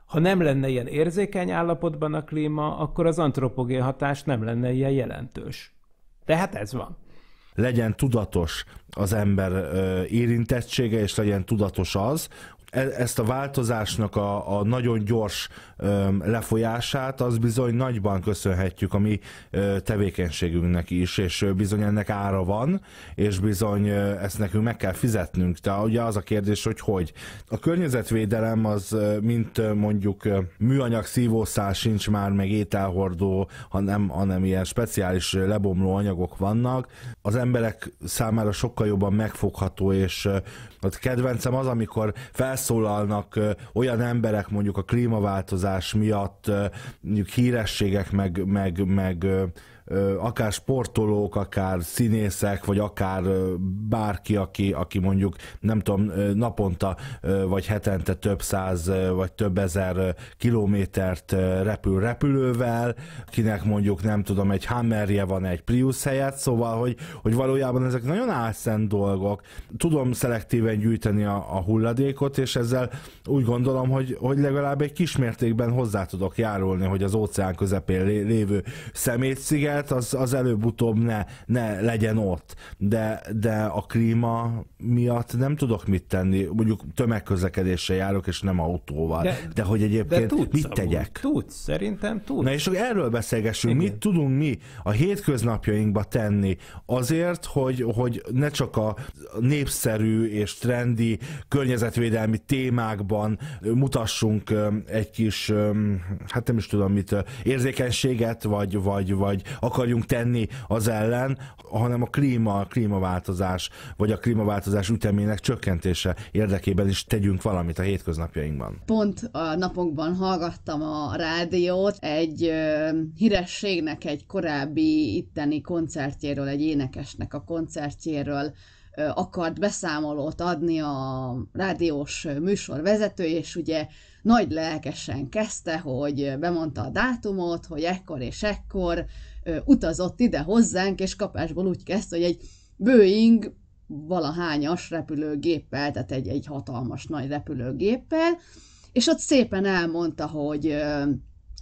Ha nem lenne ilyen érzékeny állapotban a klíma, akkor az antropogén hatás nem lenne ilyen jelentős. Tehát ez van legyen tudatos az ember érintettsége, és legyen tudatos az, E, ezt a változásnak a, a nagyon gyors lefolyását, az bizony nagyban köszönhetjük a mi tevékenységünknek is, és bizony ennek ára van, és bizony ezt nekünk meg kell fizetnünk. Tehát ugye az a kérdés, hogy hogy. A környezetvédelem az, mint mondjuk műanyag szívószál sincs már, meg ételhordó, hanem, hanem ilyen speciális lebomló anyagok vannak. Az emberek számára sokkal jobban megfogható, és a kedvencem az, amikor felsz felszólalnak olyan emberek mondjuk a klímaváltozás miatt, mondjuk hírességek, meg, meg, meg akár sportolók, akár színészek, vagy akár bárki, aki, aki mondjuk nem tudom, naponta vagy hetente több száz vagy több ezer kilométert repül repülővel, kinek mondjuk nem tudom, egy Hammerje van egy Prius helyett, szóval, hogy, hogy valójában ezek nagyon álszent dolgok. Tudom szelektíven gyűjteni a, a hulladékot, és ezzel úgy gondolom, hogy, hogy legalább egy kismértékben hozzá tudok járulni, hogy az óceán közepén lévő szemétsziget minket, az, az előbb-utóbb ne, ne legyen ott. De, de a klíma miatt nem tudok mit tenni. Mondjuk tömegközlekedéssel járok, és nem autóval. De, de hogy egyébként de tudsz, mit tegyek? Tudsz, szerintem tudsz. Na és erről beszélgessünk. Igen. Mit tudunk mi a hétköznapjainkba tenni azért, hogy, hogy ne csak a népszerű és trendi környezetvédelmi témákban mutassunk egy kis, hát nem is tudom mit, érzékenységet, vagy, vagy, vagy akarjunk tenni az ellen, hanem a klíma, a klímaváltozás, vagy a klímaváltozás ütemének csökkentése érdekében is tegyünk valamit a hétköznapjainkban. Pont a napokban hallgattam a rádiót, egy ö, hírességnek egy korábbi itteni koncertjéről, egy énekesnek a koncertjéről, akart beszámolót adni a rádiós műsor vezető, és ugye nagy lelkesen kezdte, hogy bemondta a dátumot, hogy ekkor és ekkor utazott ide hozzánk, és kapásból úgy kezdte, hogy egy Boeing valahányas repülőgéppel, tehát egy, egy hatalmas nagy repülőgéppel, és ott szépen elmondta, hogy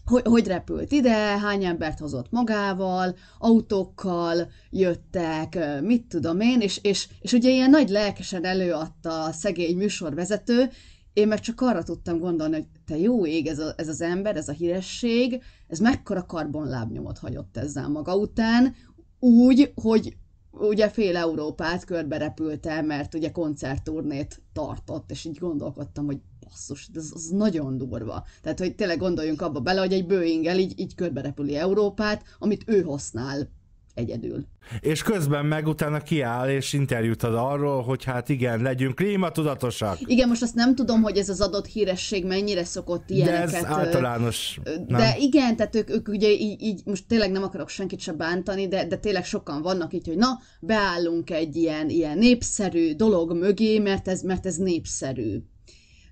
hogy, hogy repült ide, hány embert hozott magával, autókkal jöttek, mit tudom én, és, és, és ugye ilyen nagy lelkesen előadta a szegény műsorvezető, én meg csak arra tudtam gondolni, hogy te jó ég, ez, a, ez az ember, ez a híresség, ez mekkora karbonlábnyomot hagyott ezzel maga után, úgy, hogy ugye fél Európát körbe repült el, mert ugye koncertturnét tartott, és így gondolkodtam, hogy basszus, ez az nagyon durva. Tehát, hogy tényleg gondoljunk abba bele, hogy egy boeing így, így körbe repüli Európát, amit ő használ egyedül. És közben meg utána kiáll és interjút ad arról, hogy hát igen, legyünk klímatudatosak. Igen, most azt nem tudom, hogy ez az adott híresség mennyire szokott ilyeneket. De ez általános. Nem? De igen, tehát ők, ők ugye így, így, most tényleg nem akarok senkit se bántani, de, de tényleg sokan vannak így, hogy na, beállunk egy ilyen, ilyen népszerű dolog mögé, mert ez, mert ez népszerű.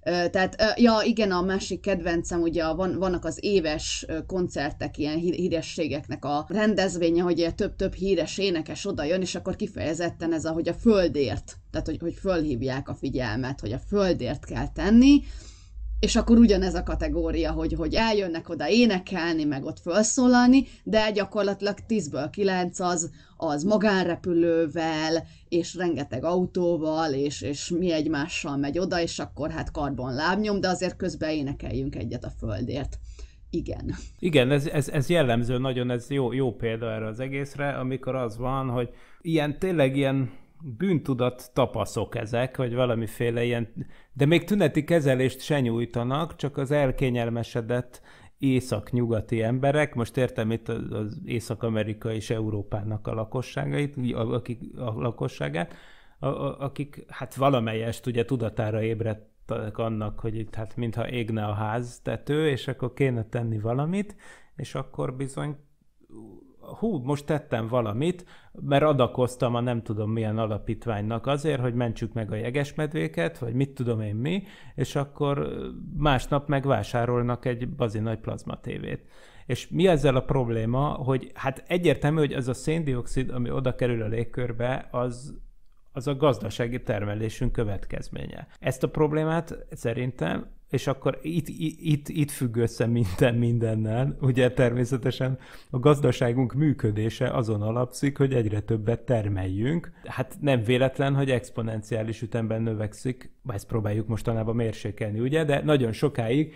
Tehát, ja, igen, a másik kedvencem, ugye van, vannak az éves koncertek, ilyen hírességeknek a rendezvénye, hogy több-több híres énekes oda jön, és akkor kifejezetten ez a, hogy a földért, tehát hogy, hogy fölhívják a figyelmet, hogy a földért kell tenni, és akkor ugyanez a kategória, hogy, hogy eljönnek oda énekelni, meg ott felszólalni, de gyakorlatilag 10-ből 9 az, az magánrepülővel, és rengeteg autóval, és, és mi egymással megy oda, és akkor hát karbon lábnyom, de azért közben énekeljünk egyet a földért. Igen. Igen, ez, ez, ez jellemző, nagyon ez jó, jó példa erre az egészre, amikor az van, hogy ilyen tényleg ilyen bűntudat tapaszok ezek, vagy valamiféle ilyen, de még tüneti kezelést se nyújtanak, csak az elkényelmesedett észak-nyugati emberek, most értem itt az észak-amerika és Európának a lakosságait, akik, a lakosságát, a, a, akik hát valamelyest ugye tudatára ébredtek annak, hogy itt hát mintha égne a ház tető, és akkor kéne tenni valamit, és akkor bizony hú, most tettem valamit, mert adakoztam a nem tudom milyen alapítványnak azért, hogy mentsük meg a jegesmedvéket, vagy mit tudom én mi, és akkor másnap megvásárolnak egy bazi nagy plazmatévét. És mi ezzel a probléma, hogy hát egyértelmű, hogy ez a széndiokszid, ami oda kerül a légkörbe, az, az a gazdasági termelésünk következménye. Ezt a problémát szerintem és akkor itt, itt, itt függ össze minden mindennel. Ugye természetesen a gazdaságunk működése azon alapszik, hogy egyre többet termeljünk. Hát nem véletlen, hogy exponenciális ütemben növekszik, ezt próbáljuk mostanában mérsékelni, ugye? De nagyon sokáig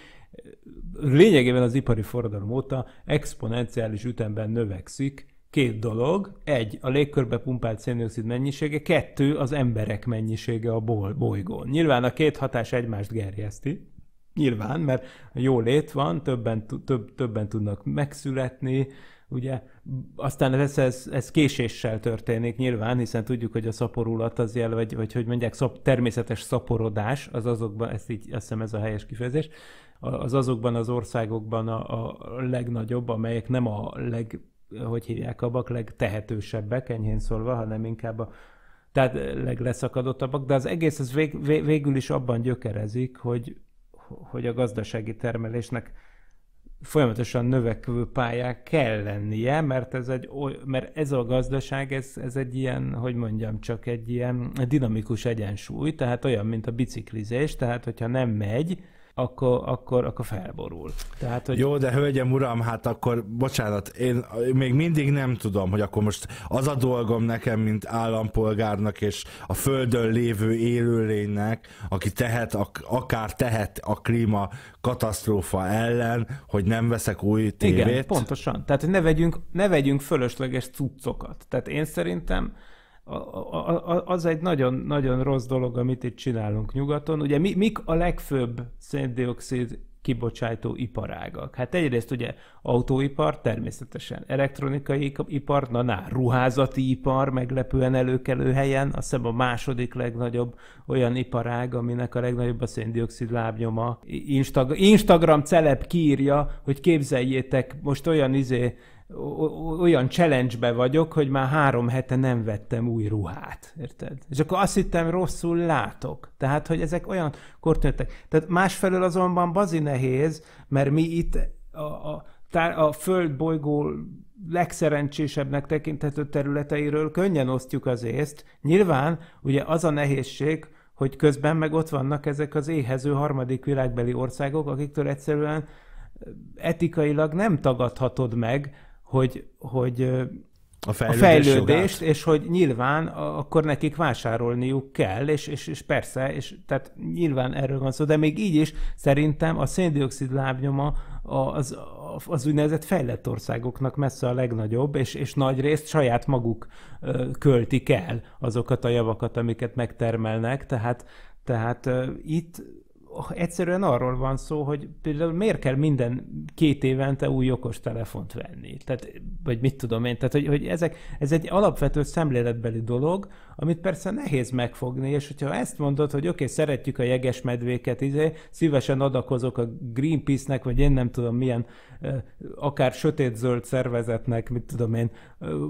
lényegében az ipari forradalom óta exponenciális ütemben növekszik két dolog. Egy, a légkörbe pumpált széndiokszid mennyisége, kettő, az emberek mennyisége a bolygón. Nyilván a két hatás egymást gerjeszti, Nyilván, mert jó lét van, többen, több, többen tudnak megszületni, ugye aztán ez, ez, ez késéssel történik nyilván, hiszen tudjuk, hogy a szaporulat az jel, vagy, vagy hogy mondják, szap, természetes szaporodás, az azokban, ezt így, azt hiszem ez a helyes kifejezés, az azokban az országokban a, a legnagyobb, amelyek nem a leg, hogy hívják abak, legtehetősebbek, enyhén szólva, hanem inkább a tehát legleszakadottabbak, de az egész az vég, vég, végül is abban gyökerezik, hogy hogy a gazdasági termelésnek folyamatosan növekvő pályák kell lennie, mert ez, egy, mert ez a gazdaság, ez, ez egy ilyen, hogy mondjam, csak egy ilyen dinamikus egyensúly, tehát olyan, mint a biciklizés, tehát hogyha nem megy, akkor, akkor, akkor felborul. Tehát, hogy... Jó, de hölgyem, uram, hát akkor, bocsánat, én még mindig nem tudom, hogy akkor most az a dolgom nekem, mint állampolgárnak és a földön lévő élőlénynek, aki tehet, akár tehet a klíma katasztrófa ellen, hogy nem veszek új tévét. Igen, pontosan. Tehát, hogy ne vegyünk, ne vegyünk fölösleges cuccokat. Tehát én szerintem az egy nagyon-nagyon rossz dolog, amit itt csinálunk nyugaton. Ugye mi, mik a legfőbb széndiokszid kibocsátó iparágak? Hát egyrészt ugye autóipar, természetesen elektronikai ipar, na, na ruházati ipar meglepően előkelő helyen, azt hiszem a második legnagyobb olyan iparág, aminek a legnagyobb a széndiokszid lábnyoma. Insta- Instagram celeb kírja, hogy képzeljétek most olyan izé olyan challenge vagyok, hogy már három hete nem vettem új ruhát, érted? És akkor azt hittem, rosszul látok. Tehát, hogy ezek olyan kortnőttek. Tehát másfelől azonban bazi nehéz, mert mi itt a, a, a földbolygó legszerencsésebbnek tekinthető területeiről könnyen osztjuk az észt. Nyilván ugye az a nehézség, hogy közben meg ott vannak ezek az éhező harmadik világbeli országok, akiktől egyszerűen etikailag nem tagadhatod meg, hogy, hogy a fejlődés, a fejlődést jogát. és hogy nyilván akkor nekik vásárolniuk kell, és, és, és persze, és tehát nyilván erről van szó, de még így is szerintem a széndiokszid lábnyoma az, az úgynevezett fejlett országoknak messze a legnagyobb, és, és nagy részt saját maguk költik el azokat a javakat, amiket megtermelnek, tehát, tehát itt egyszerűen arról van szó, hogy például miért kell minden két évente új okos telefont venni? Tehát, vagy mit tudom én? Tehát, hogy, hogy ezek, ez egy alapvető szemléletbeli dolog, amit persze nehéz megfogni, és hogyha ezt mondod, hogy oké, okay, szeretjük a jeges medvéket, izé, szívesen adakozok a Greenpeace-nek, vagy én nem tudom milyen, akár sötétzöld szervezetnek, mit tudom én,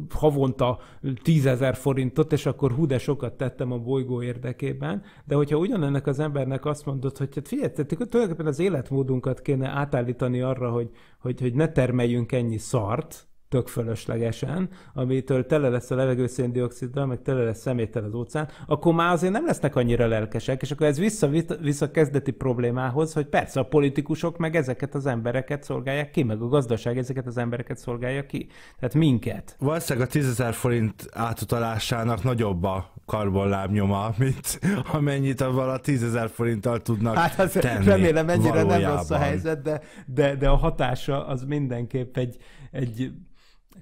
havonta tízezer forintot, és akkor hú, de sokat tettem a bolygó érdekében, de hogyha ugyanennek az embernek azt mondod, hogy hát figyelj, tehát tulajdonképpen az életmódunkat kéne átállítani arra, hogy, hogy, hogy ne termeljünk ennyi szart, tök fölöslegesen, amitől tele lesz a levegő széndioksziddal, meg tele lesz szeméttel az óceán, akkor már azért nem lesznek annyira lelkesek, és akkor ez vissza, vissza kezdeti problémához, hogy persze a politikusok meg ezeket az embereket szolgálják ki, meg a gazdaság ezeket az embereket szolgálja ki. Tehát minket. Valószínűleg a 10 000 forint átutalásának nagyobb a karbonlábnyoma, mint amennyit avval a 10 000 forinttal tudnak Hát az tenni remélem ennyire valójában. nem rossz a helyzet, de, de, de a hatása az mindenképp egy, egy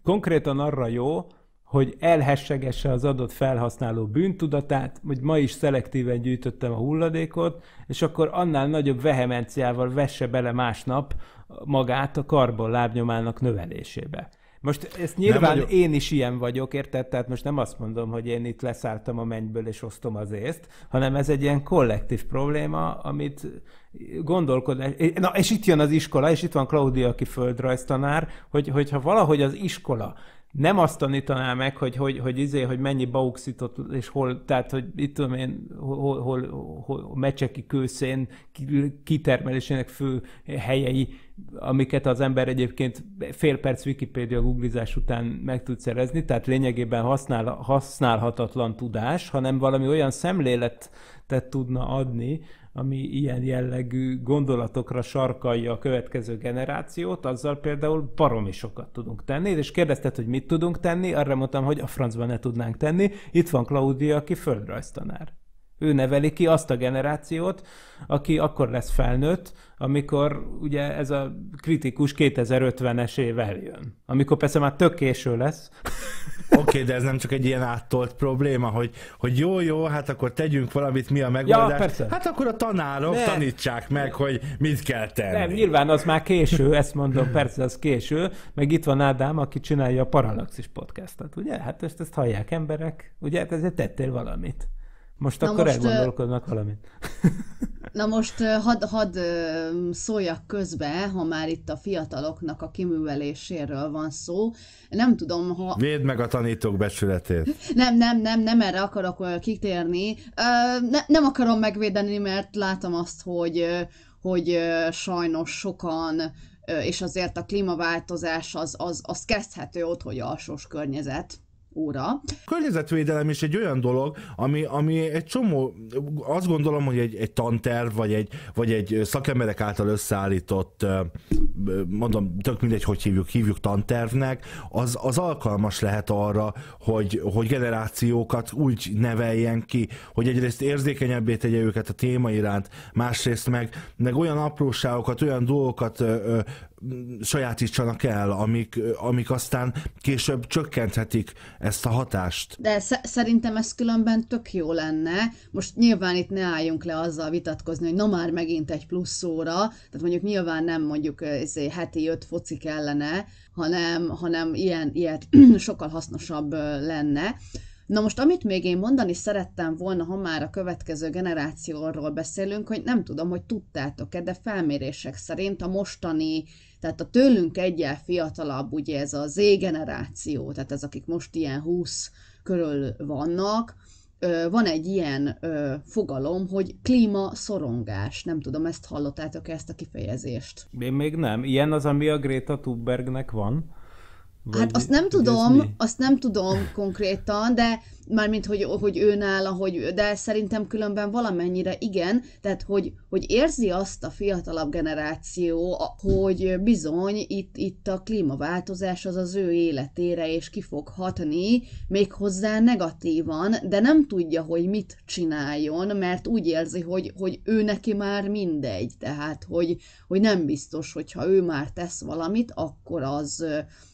konkrétan arra jó, hogy elhessegesse az adott felhasználó bűntudatát, hogy ma is szelektíven gyűjtöttem a hulladékot, és akkor annál nagyobb vehemenciával vesse bele másnap magát a karbon lábnyomának növelésébe. Most ezt nyilván vagyok... én is ilyen vagyok, érted? Tehát most nem azt mondom, hogy én itt leszálltam a mennyből és osztom az észt, hanem ez egy ilyen kollektív probléma, amit gondolkodás. Na, és itt jön az iskola, és itt van Claudia, aki földrajztanár, hogy, hogyha valahogy az iskola nem azt tanítaná meg, hogy, hogy, hogy, izé, hogy mennyi bauxitot, és hol, tehát, hogy itt tudom én, hol, hol, hol mecseki kőszén kitermelésének fő helyei, amiket az ember egyébként fél perc Wikipédia googlizás után meg tud szerezni, tehát lényegében használ, használhatatlan tudás, hanem valami olyan szemléletet tudna adni, ami ilyen jellegű gondolatokra sarkalja a következő generációt, azzal például baromi sokat tudunk tenni, és kérdezted, hogy mit tudunk tenni, arra mondtam, hogy a francban ne tudnánk tenni. Itt van Klaudia, aki földrajztanár. Ő neveli ki azt a generációt, aki akkor lesz felnőtt, amikor ugye ez a kritikus 2050-es év eljön. Amikor persze már tök késő lesz. [LAUGHS] Oké, okay, de ez nem csak egy ilyen áttolt probléma, hogy, hogy jó, jó, hát akkor tegyünk valamit, mi a megoldás. Ja, persze. Hát akkor a tanárok ne. tanítsák meg, ne. hogy mit kell tenni. Nem, nyilván az már késő, ezt mondom, persze az késő, meg itt van Ádám, aki csinálja a Paralaxis podcastot, ugye? Hát ezt, ezt hallják emberek, ugye? Hát ezért tettél valamit. Most na akkor most, elgondolkodnak valamit. [LAUGHS] Na most hadd had szóljak közbe, ha már itt a fiataloknak a kiműveléséről van szó. Nem tudom, ha... Védd meg a tanítók becsületét. [LAUGHS] Nem, nem, nem, nem erre akarok kitérni. Ne, nem akarom megvédeni, mert látom azt, hogy, hogy sajnos sokan és azért a klímaváltozás az, az, az kezdhető ott, hogy alsós környezet óra. A környezetvédelem is egy olyan dolog, ami, ami egy csomó, azt gondolom, hogy egy, egy tanterv, vagy egy, vagy egy szakemberek által összeállított, mondom, tök mindegy, hogy hívjuk, hívjuk tantervnek, az, az alkalmas lehet arra, hogy, hogy generációkat úgy neveljen ki, hogy egyrészt érzékenyebbé tegye őket a téma iránt, másrészt meg, meg olyan apróságokat, olyan dolgokat ö, ö, sajátítsanak el, amik, amik aztán később csökkenthetik ezt a hatást. De sz- szerintem ez különben tök jó lenne. Most nyilván itt ne álljunk le azzal vitatkozni, hogy na már megint egy plusz óra, tehát mondjuk nyilván nem mondjuk ezért heti öt foci kellene, hanem, hanem ilyen, ilyet [CLEARS THROAT] sokkal hasznosabb lenne. Na most, amit még én mondani szerettem volna, ha már a következő generációról beszélünk, hogy nem tudom, hogy tudtátok-e, de felmérések szerint a mostani tehát a tőlünk egyel fiatalabb, ugye ez a Z generáció, tehát ez akik most ilyen 20 körül vannak, van egy ilyen fogalom, hogy klímaszorongás. Nem tudom, ezt hallottátok ezt a kifejezést? Én még nem. Ilyen az, ami a Greta Thunbergnek van vagy hát azt nem tudom, azt nem tudom konkrétan, de mármint, hogy, hogy ő nála, hogy, de szerintem különben valamennyire igen, tehát hogy, hogy érzi azt a fiatalabb generáció, hogy bizony itt, itt a klímaváltozás az az ő életére és ki fog hatni, méghozzá negatívan, de nem tudja, hogy mit csináljon, mert úgy érzi, hogy, hogy ő neki már mindegy, tehát hogy, hogy nem biztos, hogyha ő már tesz valamit, akkor az,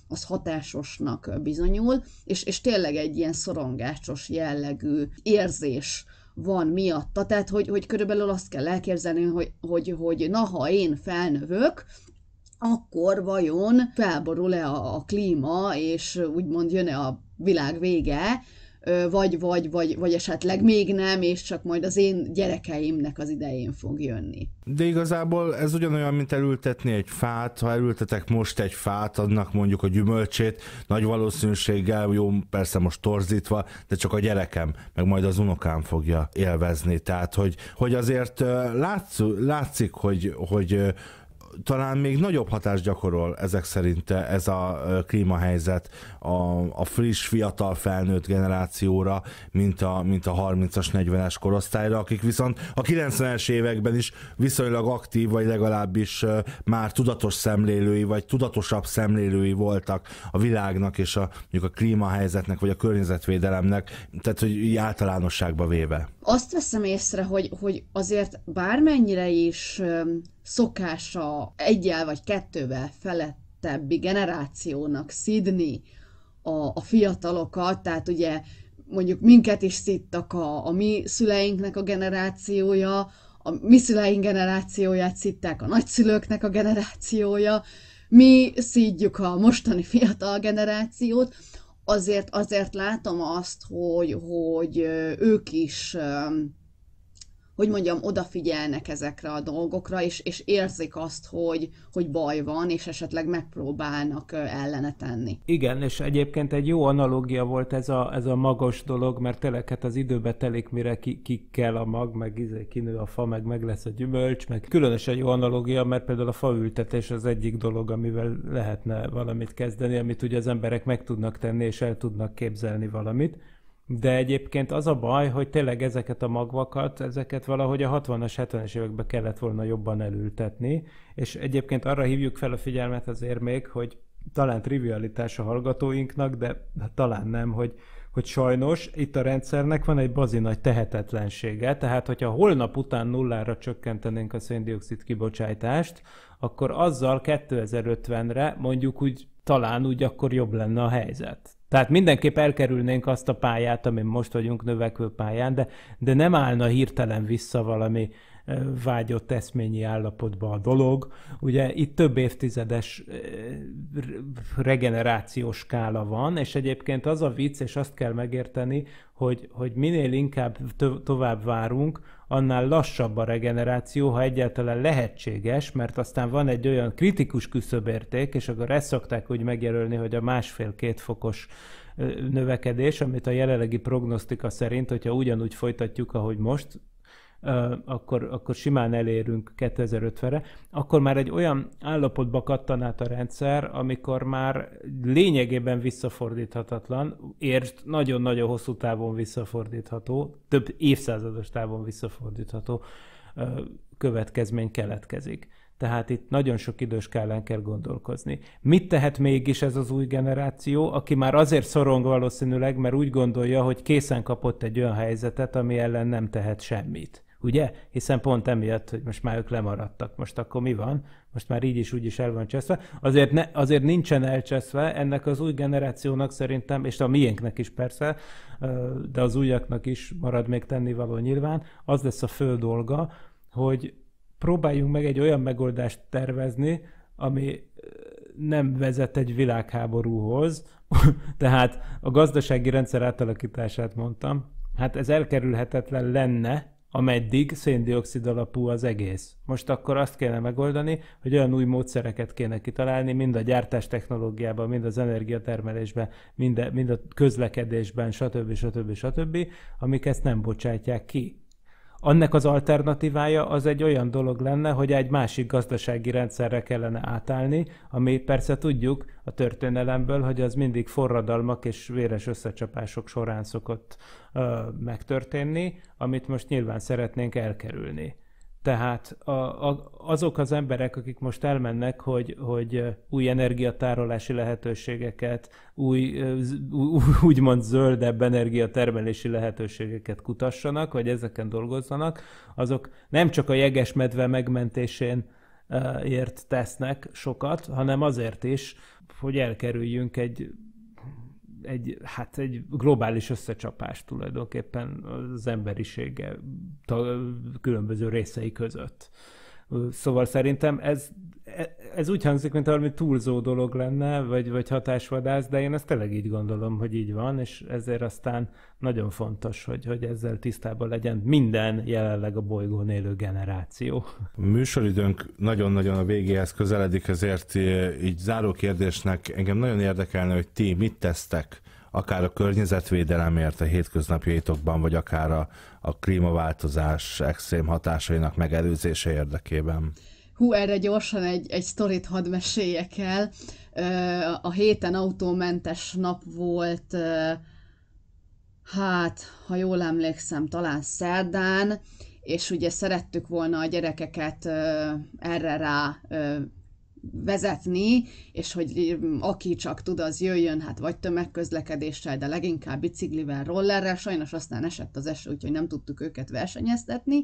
az hatásosnak bizonyul, és, és tényleg egy ilyen szorongásos jellegű érzés van miatta, tehát hogy, hogy körülbelül azt kell elképzelni, hogy, hogy, hogy na, ha én felnövök, akkor vajon felborul-e a, a klíma, és úgymond jön-e a világ vége, vagy, vagy, vagy, vagy esetleg még nem, és csak majd az én gyerekeimnek az idején fog jönni. De igazából ez ugyanolyan, mint elültetni egy fát, ha elültetek most egy fát, adnak mondjuk a gyümölcsét, nagy valószínűséggel, jó, persze most torzítva, de csak a gyerekem, meg majd az unokám fogja élvezni. Tehát, hogy, hogy azért látsz, látszik, hogy, hogy talán még nagyobb hatást gyakorol ezek szerint ez a klímahelyzet a, a friss, fiatal felnőtt generációra, mint a, mint a 30-as, 40-es korosztályra, akik viszont a 90-es években is viszonylag aktív, vagy legalábbis már tudatos szemlélői, vagy tudatosabb szemlélői voltak a világnak és a, mondjuk a klímahelyzetnek, vagy a környezetvédelemnek, tehát hogy általánosságba véve. Azt veszem észre, hogy, hogy azért bármennyire is szokása egyel vagy kettővel felettebbi generációnak szidni a, a fiatalokat, tehát ugye mondjuk minket is szittak a, a mi szüleinknek a generációja, a mi szüleink generációját szitták a nagyszülőknek a generációja, mi szídjuk a mostani fiatal generációt, azért, azért látom azt, hogy, hogy ők is hogy mondjam, odafigyelnek ezekre a dolgokra, és, és érzik azt, hogy, hogy baj van, és esetleg megpróbálnak ellene tenni. Igen, és egyébként egy jó analógia volt ez a, ez a magos dolog, mert tényleg hát az időbe telik, mire ki, ki kell a mag, meg izé, kinő a fa, meg meg lesz a gyümölcs, meg különösen jó analógia, mert például a faültetés az egyik dolog, amivel lehetne valamit kezdeni, amit ugye az emberek meg tudnak tenni, és el tudnak képzelni valamit. De egyébként az a baj, hogy tényleg ezeket a magvakat, ezeket valahogy a 60-as, 70-es években kellett volna jobban elültetni, és egyébként arra hívjuk fel a figyelmet azért még, hogy talán trivialitás a hallgatóinknak, de hát talán nem, hogy hogy sajnos itt a rendszernek van egy bazi nagy tehetetlensége, tehát hogyha holnap után nullára csökkentenénk a széndiokszid kibocsátást, akkor azzal 2050-re mondjuk úgy talán úgy akkor jobb lenne a helyzet. Tehát mindenképp elkerülnénk azt a pályát, amin most vagyunk növekvő pályán, de, de nem állna hirtelen vissza valami vágyott eszményi állapotba a dolog. Ugye itt több évtizedes regenerációs skála van, és egyébként az a vicc, és azt kell megérteni, hogy, hogy minél inkább to- tovább várunk, annál lassabb a regeneráció, ha egyáltalán lehetséges, mert aztán van egy olyan kritikus küszöbérték, és akkor ezt szokták úgy megjelölni, hogy a másfél-két fokos növekedés, amit a jelenlegi prognosztika szerint, hogyha ugyanúgy folytatjuk, ahogy most, akkor, akkor simán elérünk 2050-re, akkor már egy olyan állapotba kattan át a rendszer, amikor már lényegében visszafordíthatatlan, ért nagyon-nagyon hosszú távon visszafordítható, több évszázados távon visszafordítható következmény keletkezik. Tehát itt nagyon sok idős kellen kell gondolkozni. Mit tehet mégis ez az új generáció, aki már azért szorong valószínűleg, mert úgy gondolja, hogy készen kapott egy olyan helyzetet, ami ellen nem tehet semmit ugye? Hiszen pont emiatt, hogy most már ők lemaradtak, most akkor mi van? Most már így is, úgy is el van cseszve. Azért, ne, azért nincsen elcseszve ennek az új generációnak szerintem, és a miénknek is persze, de az újaknak is marad még tennivaló nyilván, az lesz a fő dolga, hogy próbáljunk meg egy olyan megoldást tervezni, ami nem vezet egy világháborúhoz, [LAUGHS] tehát a gazdasági rendszer átalakítását mondtam, hát ez elkerülhetetlen lenne, ameddig széndiokszid alapú az egész. Most akkor azt kéne megoldani, hogy olyan új módszereket kéne kitalálni, mind a gyártás technológiában, mind az energiatermelésben, mind a, mind a közlekedésben, stb. stb. stb., stb., amik ezt nem bocsátják ki. Annak az alternatívája az egy olyan dolog lenne, hogy egy másik gazdasági rendszerre kellene átállni, ami persze tudjuk a történelemből, hogy az mindig forradalmak és véres összecsapások során szokott ö, megtörténni, amit most nyilván szeretnénk elkerülni. Tehát a, a, azok az emberek, akik most elmennek, hogy, hogy új energiatárolási lehetőségeket, új, úgymond zöldebb energiatermelési lehetőségeket kutassanak, vagy ezeken dolgozzanak, azok nem csak a jeges medve megmentésén ért tesznek sokat, hanem azért is, hogy elkerüljünk egy egy, hát egy globális összecsapás tulajdonképpen az emberisége különböző részei között. Szóval szerintem ez, e, ez úgy hangzik, mint valami túlzó dolog lenne, vagy, vagy hatásvadász, de én ezt tényleg így gondolom, hogy így van, és ezért aztán nagyon fontos, hogy, hogy ezzel tisztában legyen minden jelenleg a bolygón élő generáció. A műsoridőnk nagyon-nagyon a végéhez közeledik, ezért e, így záró kérdésnek engem nagyon érdekelne, hogy ti mit tesztek akár a környezetvédelemért a hétköznapjaitokban, vagy akár a, a klímaváltozás extrém hatásainak megelőzése érdekében? Hú, erre gyorsan egy, egy sztorit hadd meséljek el. A héten autómentes nap volt, hát, ha jól emlékszem, talán szerdán, és ugye szerettük volna a gyerekeket erre rá vezetni, és hogy mm, aki csak tud, az jöjjön, hát vagy tömegközlekedéssel, de leginkább biciklivel, rollerrel, sajnos aztán esett az eső, úgyhogy nem tudtuk őket versenyeztetni,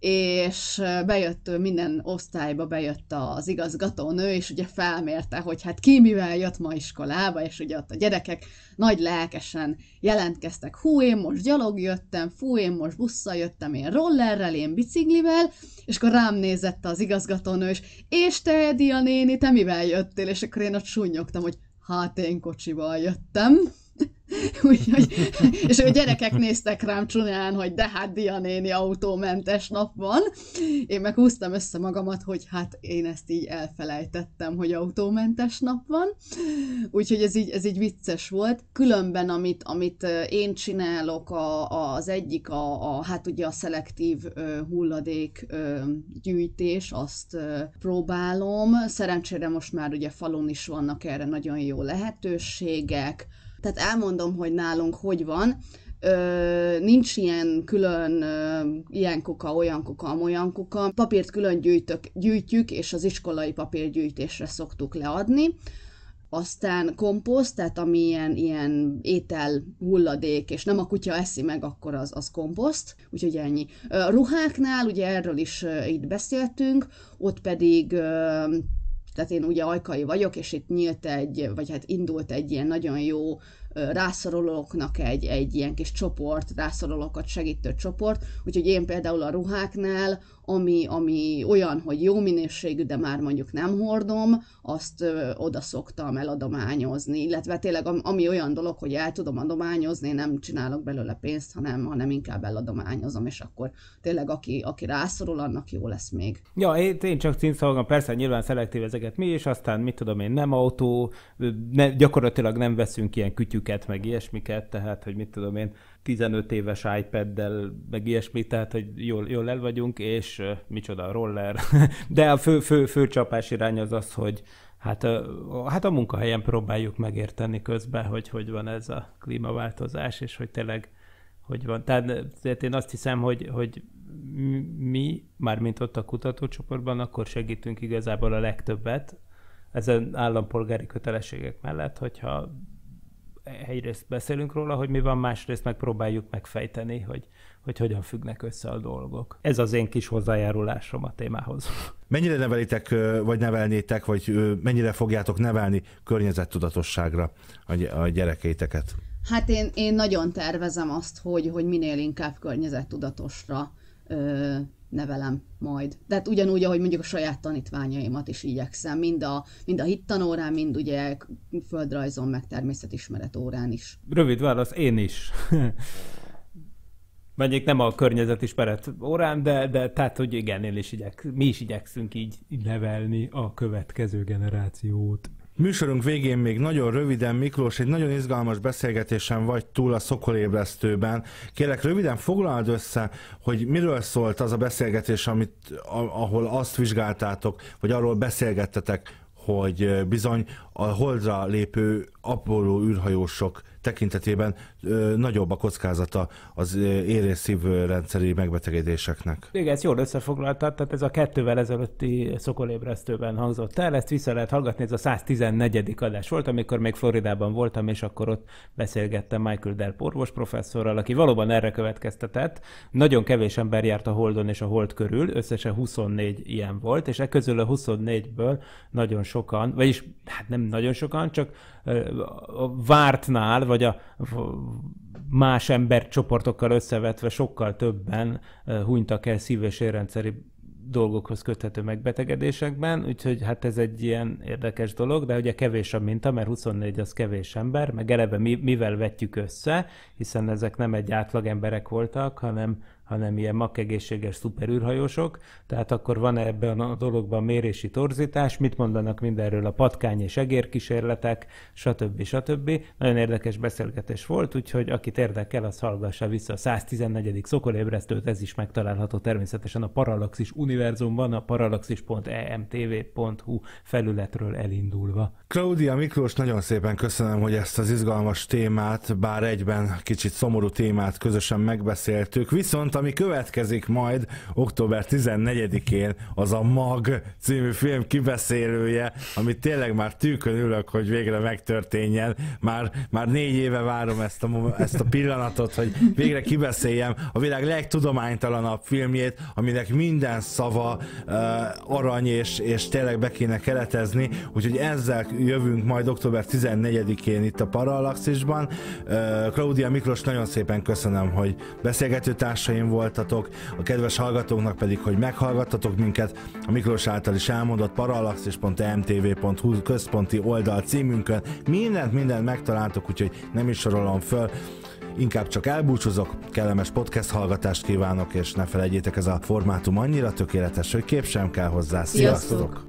és bejött minden osztályba bejött az igazgatónő, és ugye felmérte, hogy hát ki mivel jött ma iskolába, és ugye ott a gyerekek nagy lelkesen jelentkeztek, hú, én most gyalog jöttem, fú, én most busszal jöttem, én rollerrel, én biciklivel, és akkor rám nézett az igazgatónő, és és te, Edia néni, te mivel jöttél? És akkor én ott súnyogtam, hogy hát én kocsival jöttem. [LAUGHS] Úgyhogy, és a gyerekek néztek rám csúnyán, hogy de hát néni autómentes nap van. Én meg húztam össze magamat, hogy hát én ezt így elfelejtettem, hogy autómentes nap van. Úgyhogy ez így, ez így vicces volt. Különben, amit, amit én csinálok, a, a, az egyik, a, a, hát ugye a szelektív ö, hulladék ö, gyűjtés, azt ö, próbálom. Szerencsére most már ugye falon is vannak erre nagyon jó lehetőségek tehát elmondom, hogy nálunk hogy van. Ö, nincs ilyen külön ö, ilyen kuka, olyan kuka, olyan kuka. Papírt külön gyűjtök, gyűjtjük, és az iskolai papírgyűjtésre szoktuk leadni. Aztán komposzt, tehát ami ilyen, ilyen étel hulladék, és nem a kutya eszi meg, akkor az, az komposzt, úgyhogy ennyi. A ruháknál, ugye erről is itt beszéltünk, ott pedig tehát én ugye ajkai vagyok, és itt nyílt egy, vagy hát indult egy ilyen nagyon jó rászorulóknak egy, egy ilyen kis csoport, rászorulókat segítő csoport, úgyhogy én például a ruháknál ami, ami olyan, hogy jó minőségű, de már mondjuk nem hordom, azt ö, oda szoktam eladományozni, illetve tényleg ami olyan dolog, hogy el tudom adományozni, nem csinálok belőle pénzt, hanem, hanem inkább eladományozom, és akkor tényleg aki, aki rászorul, annak jó lesz még. Ja, én csak címszolgam, persze nyilván szelektív ezeket mi, és aztán mit tudom én, nem autó, ne, gyakorlatilag nem veszünk ilyen kütyüket, meg ilyesmiket, tehát hogy mit tudom én, 15 éves iPad-del, meg ilyesmi, tehát hogy jól, jól el vagyunk, és micsoda a roller. [LAUGHS] De a fő, fő, fő csapás irány az az, hogy hát, hát a munkahelyen próbáljuk megérteni közben, hogy hogy van ez a klímaváltozás, és hogy tényleg hogy van. Tehát én azt hiszem, hogy, hogy mi, mármint ott a kutatócsoportban, akkor segítünk igazából a legtöbbet ezen állampolgári kötelességek mellett, hogyha egyrészt beszélünk róla, hogy mi van, másrészt megpróbáljuk megfejteni, hogy, hogy hogyan függnek össze a dolgok. Ez az én kis hozzájárulásom a témához. Mennyire nevelitek, vagy nevelnétek, vagy mennyire fogjátok nevelni környezettudatosságra a gyerekeiteket? Hát én, én nagyon tervezem azt, hogy, hogy minél inkább környezettudatosra nevelem majd. Tehát ugyanúgy, ahogy mondjuk a saját tanítványaimat is igyekszem, mind a, mind a hittanórán, mind ugye földrajzon, meg természetismeret órán is. Rövid válasz, én is. [LAUGHS] Mondjuk nem a környezetismeret órán, de, de tehát, hogy igen, én is igyek, mi is igyekszünk így nevelni a következő generációt. Műsorunk végén még nagyon röviden, Miklós, egy nagyon izgalmas beszélgetésen vagy túl a Szokolébresztőben. Kérlek, röviden foglald össze, hogy miről szólt az a beszélgetés, amit, ahol azt vizsgáltátok, vagy arról beszélgettetek, hogy bizony a holdra lépő apoló űrhajósok tekintetében nagyobb a kockázata az érés rendszeri megbetegedéseknek. Igen, ezt jól összefoglaltad, tehát ez a kettővel ezelőtti szokolébresztőben hangzott el, ezt vissza lehet hallgatni, ez a 114. adás volt, amikor még Floridában voltam, és akkor ott beszélgettem Michael Delp orvos professzorral, aki valóban erre következtetett. Nagyon kevés ember járt a Holdon és a Hold körül, összesen 24 ilyen volt, és e közül a 24-ből nagyon sokan, vagyis hát nem nagyon sokan, csak a vártnál, vagy a más embercsoportokkal összevetve sokkal többen hunytak el szív- és érrendszeri dolgokhoz köthető megbetegedésekben, úgyhogy hát ez egy ilyen érdekes dolog, de ugye kevés a minta, mert 24 az kevés ember, meg eleve mivel vetjük össze, hiszen ezek nem egy átlag emberek voltak, hanem hanem ilyen makkegészséges szuperűrhajósok, tehát akkor van -e ebben a dologban mérési torzítás, mit mondanak mindenről a patkány és egérkísérletek, stb. stb. Nagyon érdekes beszélgetés volt, úgyhogy akit érdekel, az hallgassa vissza a 114. szokolébresztőt, ez is megtalálható természetesen a Parallaxis univerzumban, a parallaxis.emtv.hu e felületről elindulva. Claudia Miklós, nagyon szépen köszönöm, hogy ezt az izgalmas témát, bár egyben kicsit szomorú témát közösen megbeszéltük, viszont ami következik majd október 14-én, az a MAG című film kibeszélője, amit tényleg már tűkön ülök, hogy végre megtörténjen. Már, már négy éve várom ezt a, ezt a pillanatot, hogy végre kibeszéljem a világ legtudománytalanabb filmjét, aminek minden szava uh, arany, és, és tényleg be kéne keletezni. úgyhogy ezzel jövünk majd október 14-én itt a Parallaxisban. Uh, Claudia Miklós, nagyon szépen köszönöm, hogy beszélgető társaim voltatok, a kedves hallgatóknak pedig, hogy meghallgattatok minket a Miklós által is elmondott .mtv.hu központi oldal címünkön. Mindent, mindent megtaláltok, úgyhogy nem is sorolom föl inkább csak elbúcsúzok, kellemes podcast hallgatást kívánok, és ne felejtjétek, ez a formátum annyira tökéletes, hogy kép sem kell hozzá. Sziasztok! Sziasztok.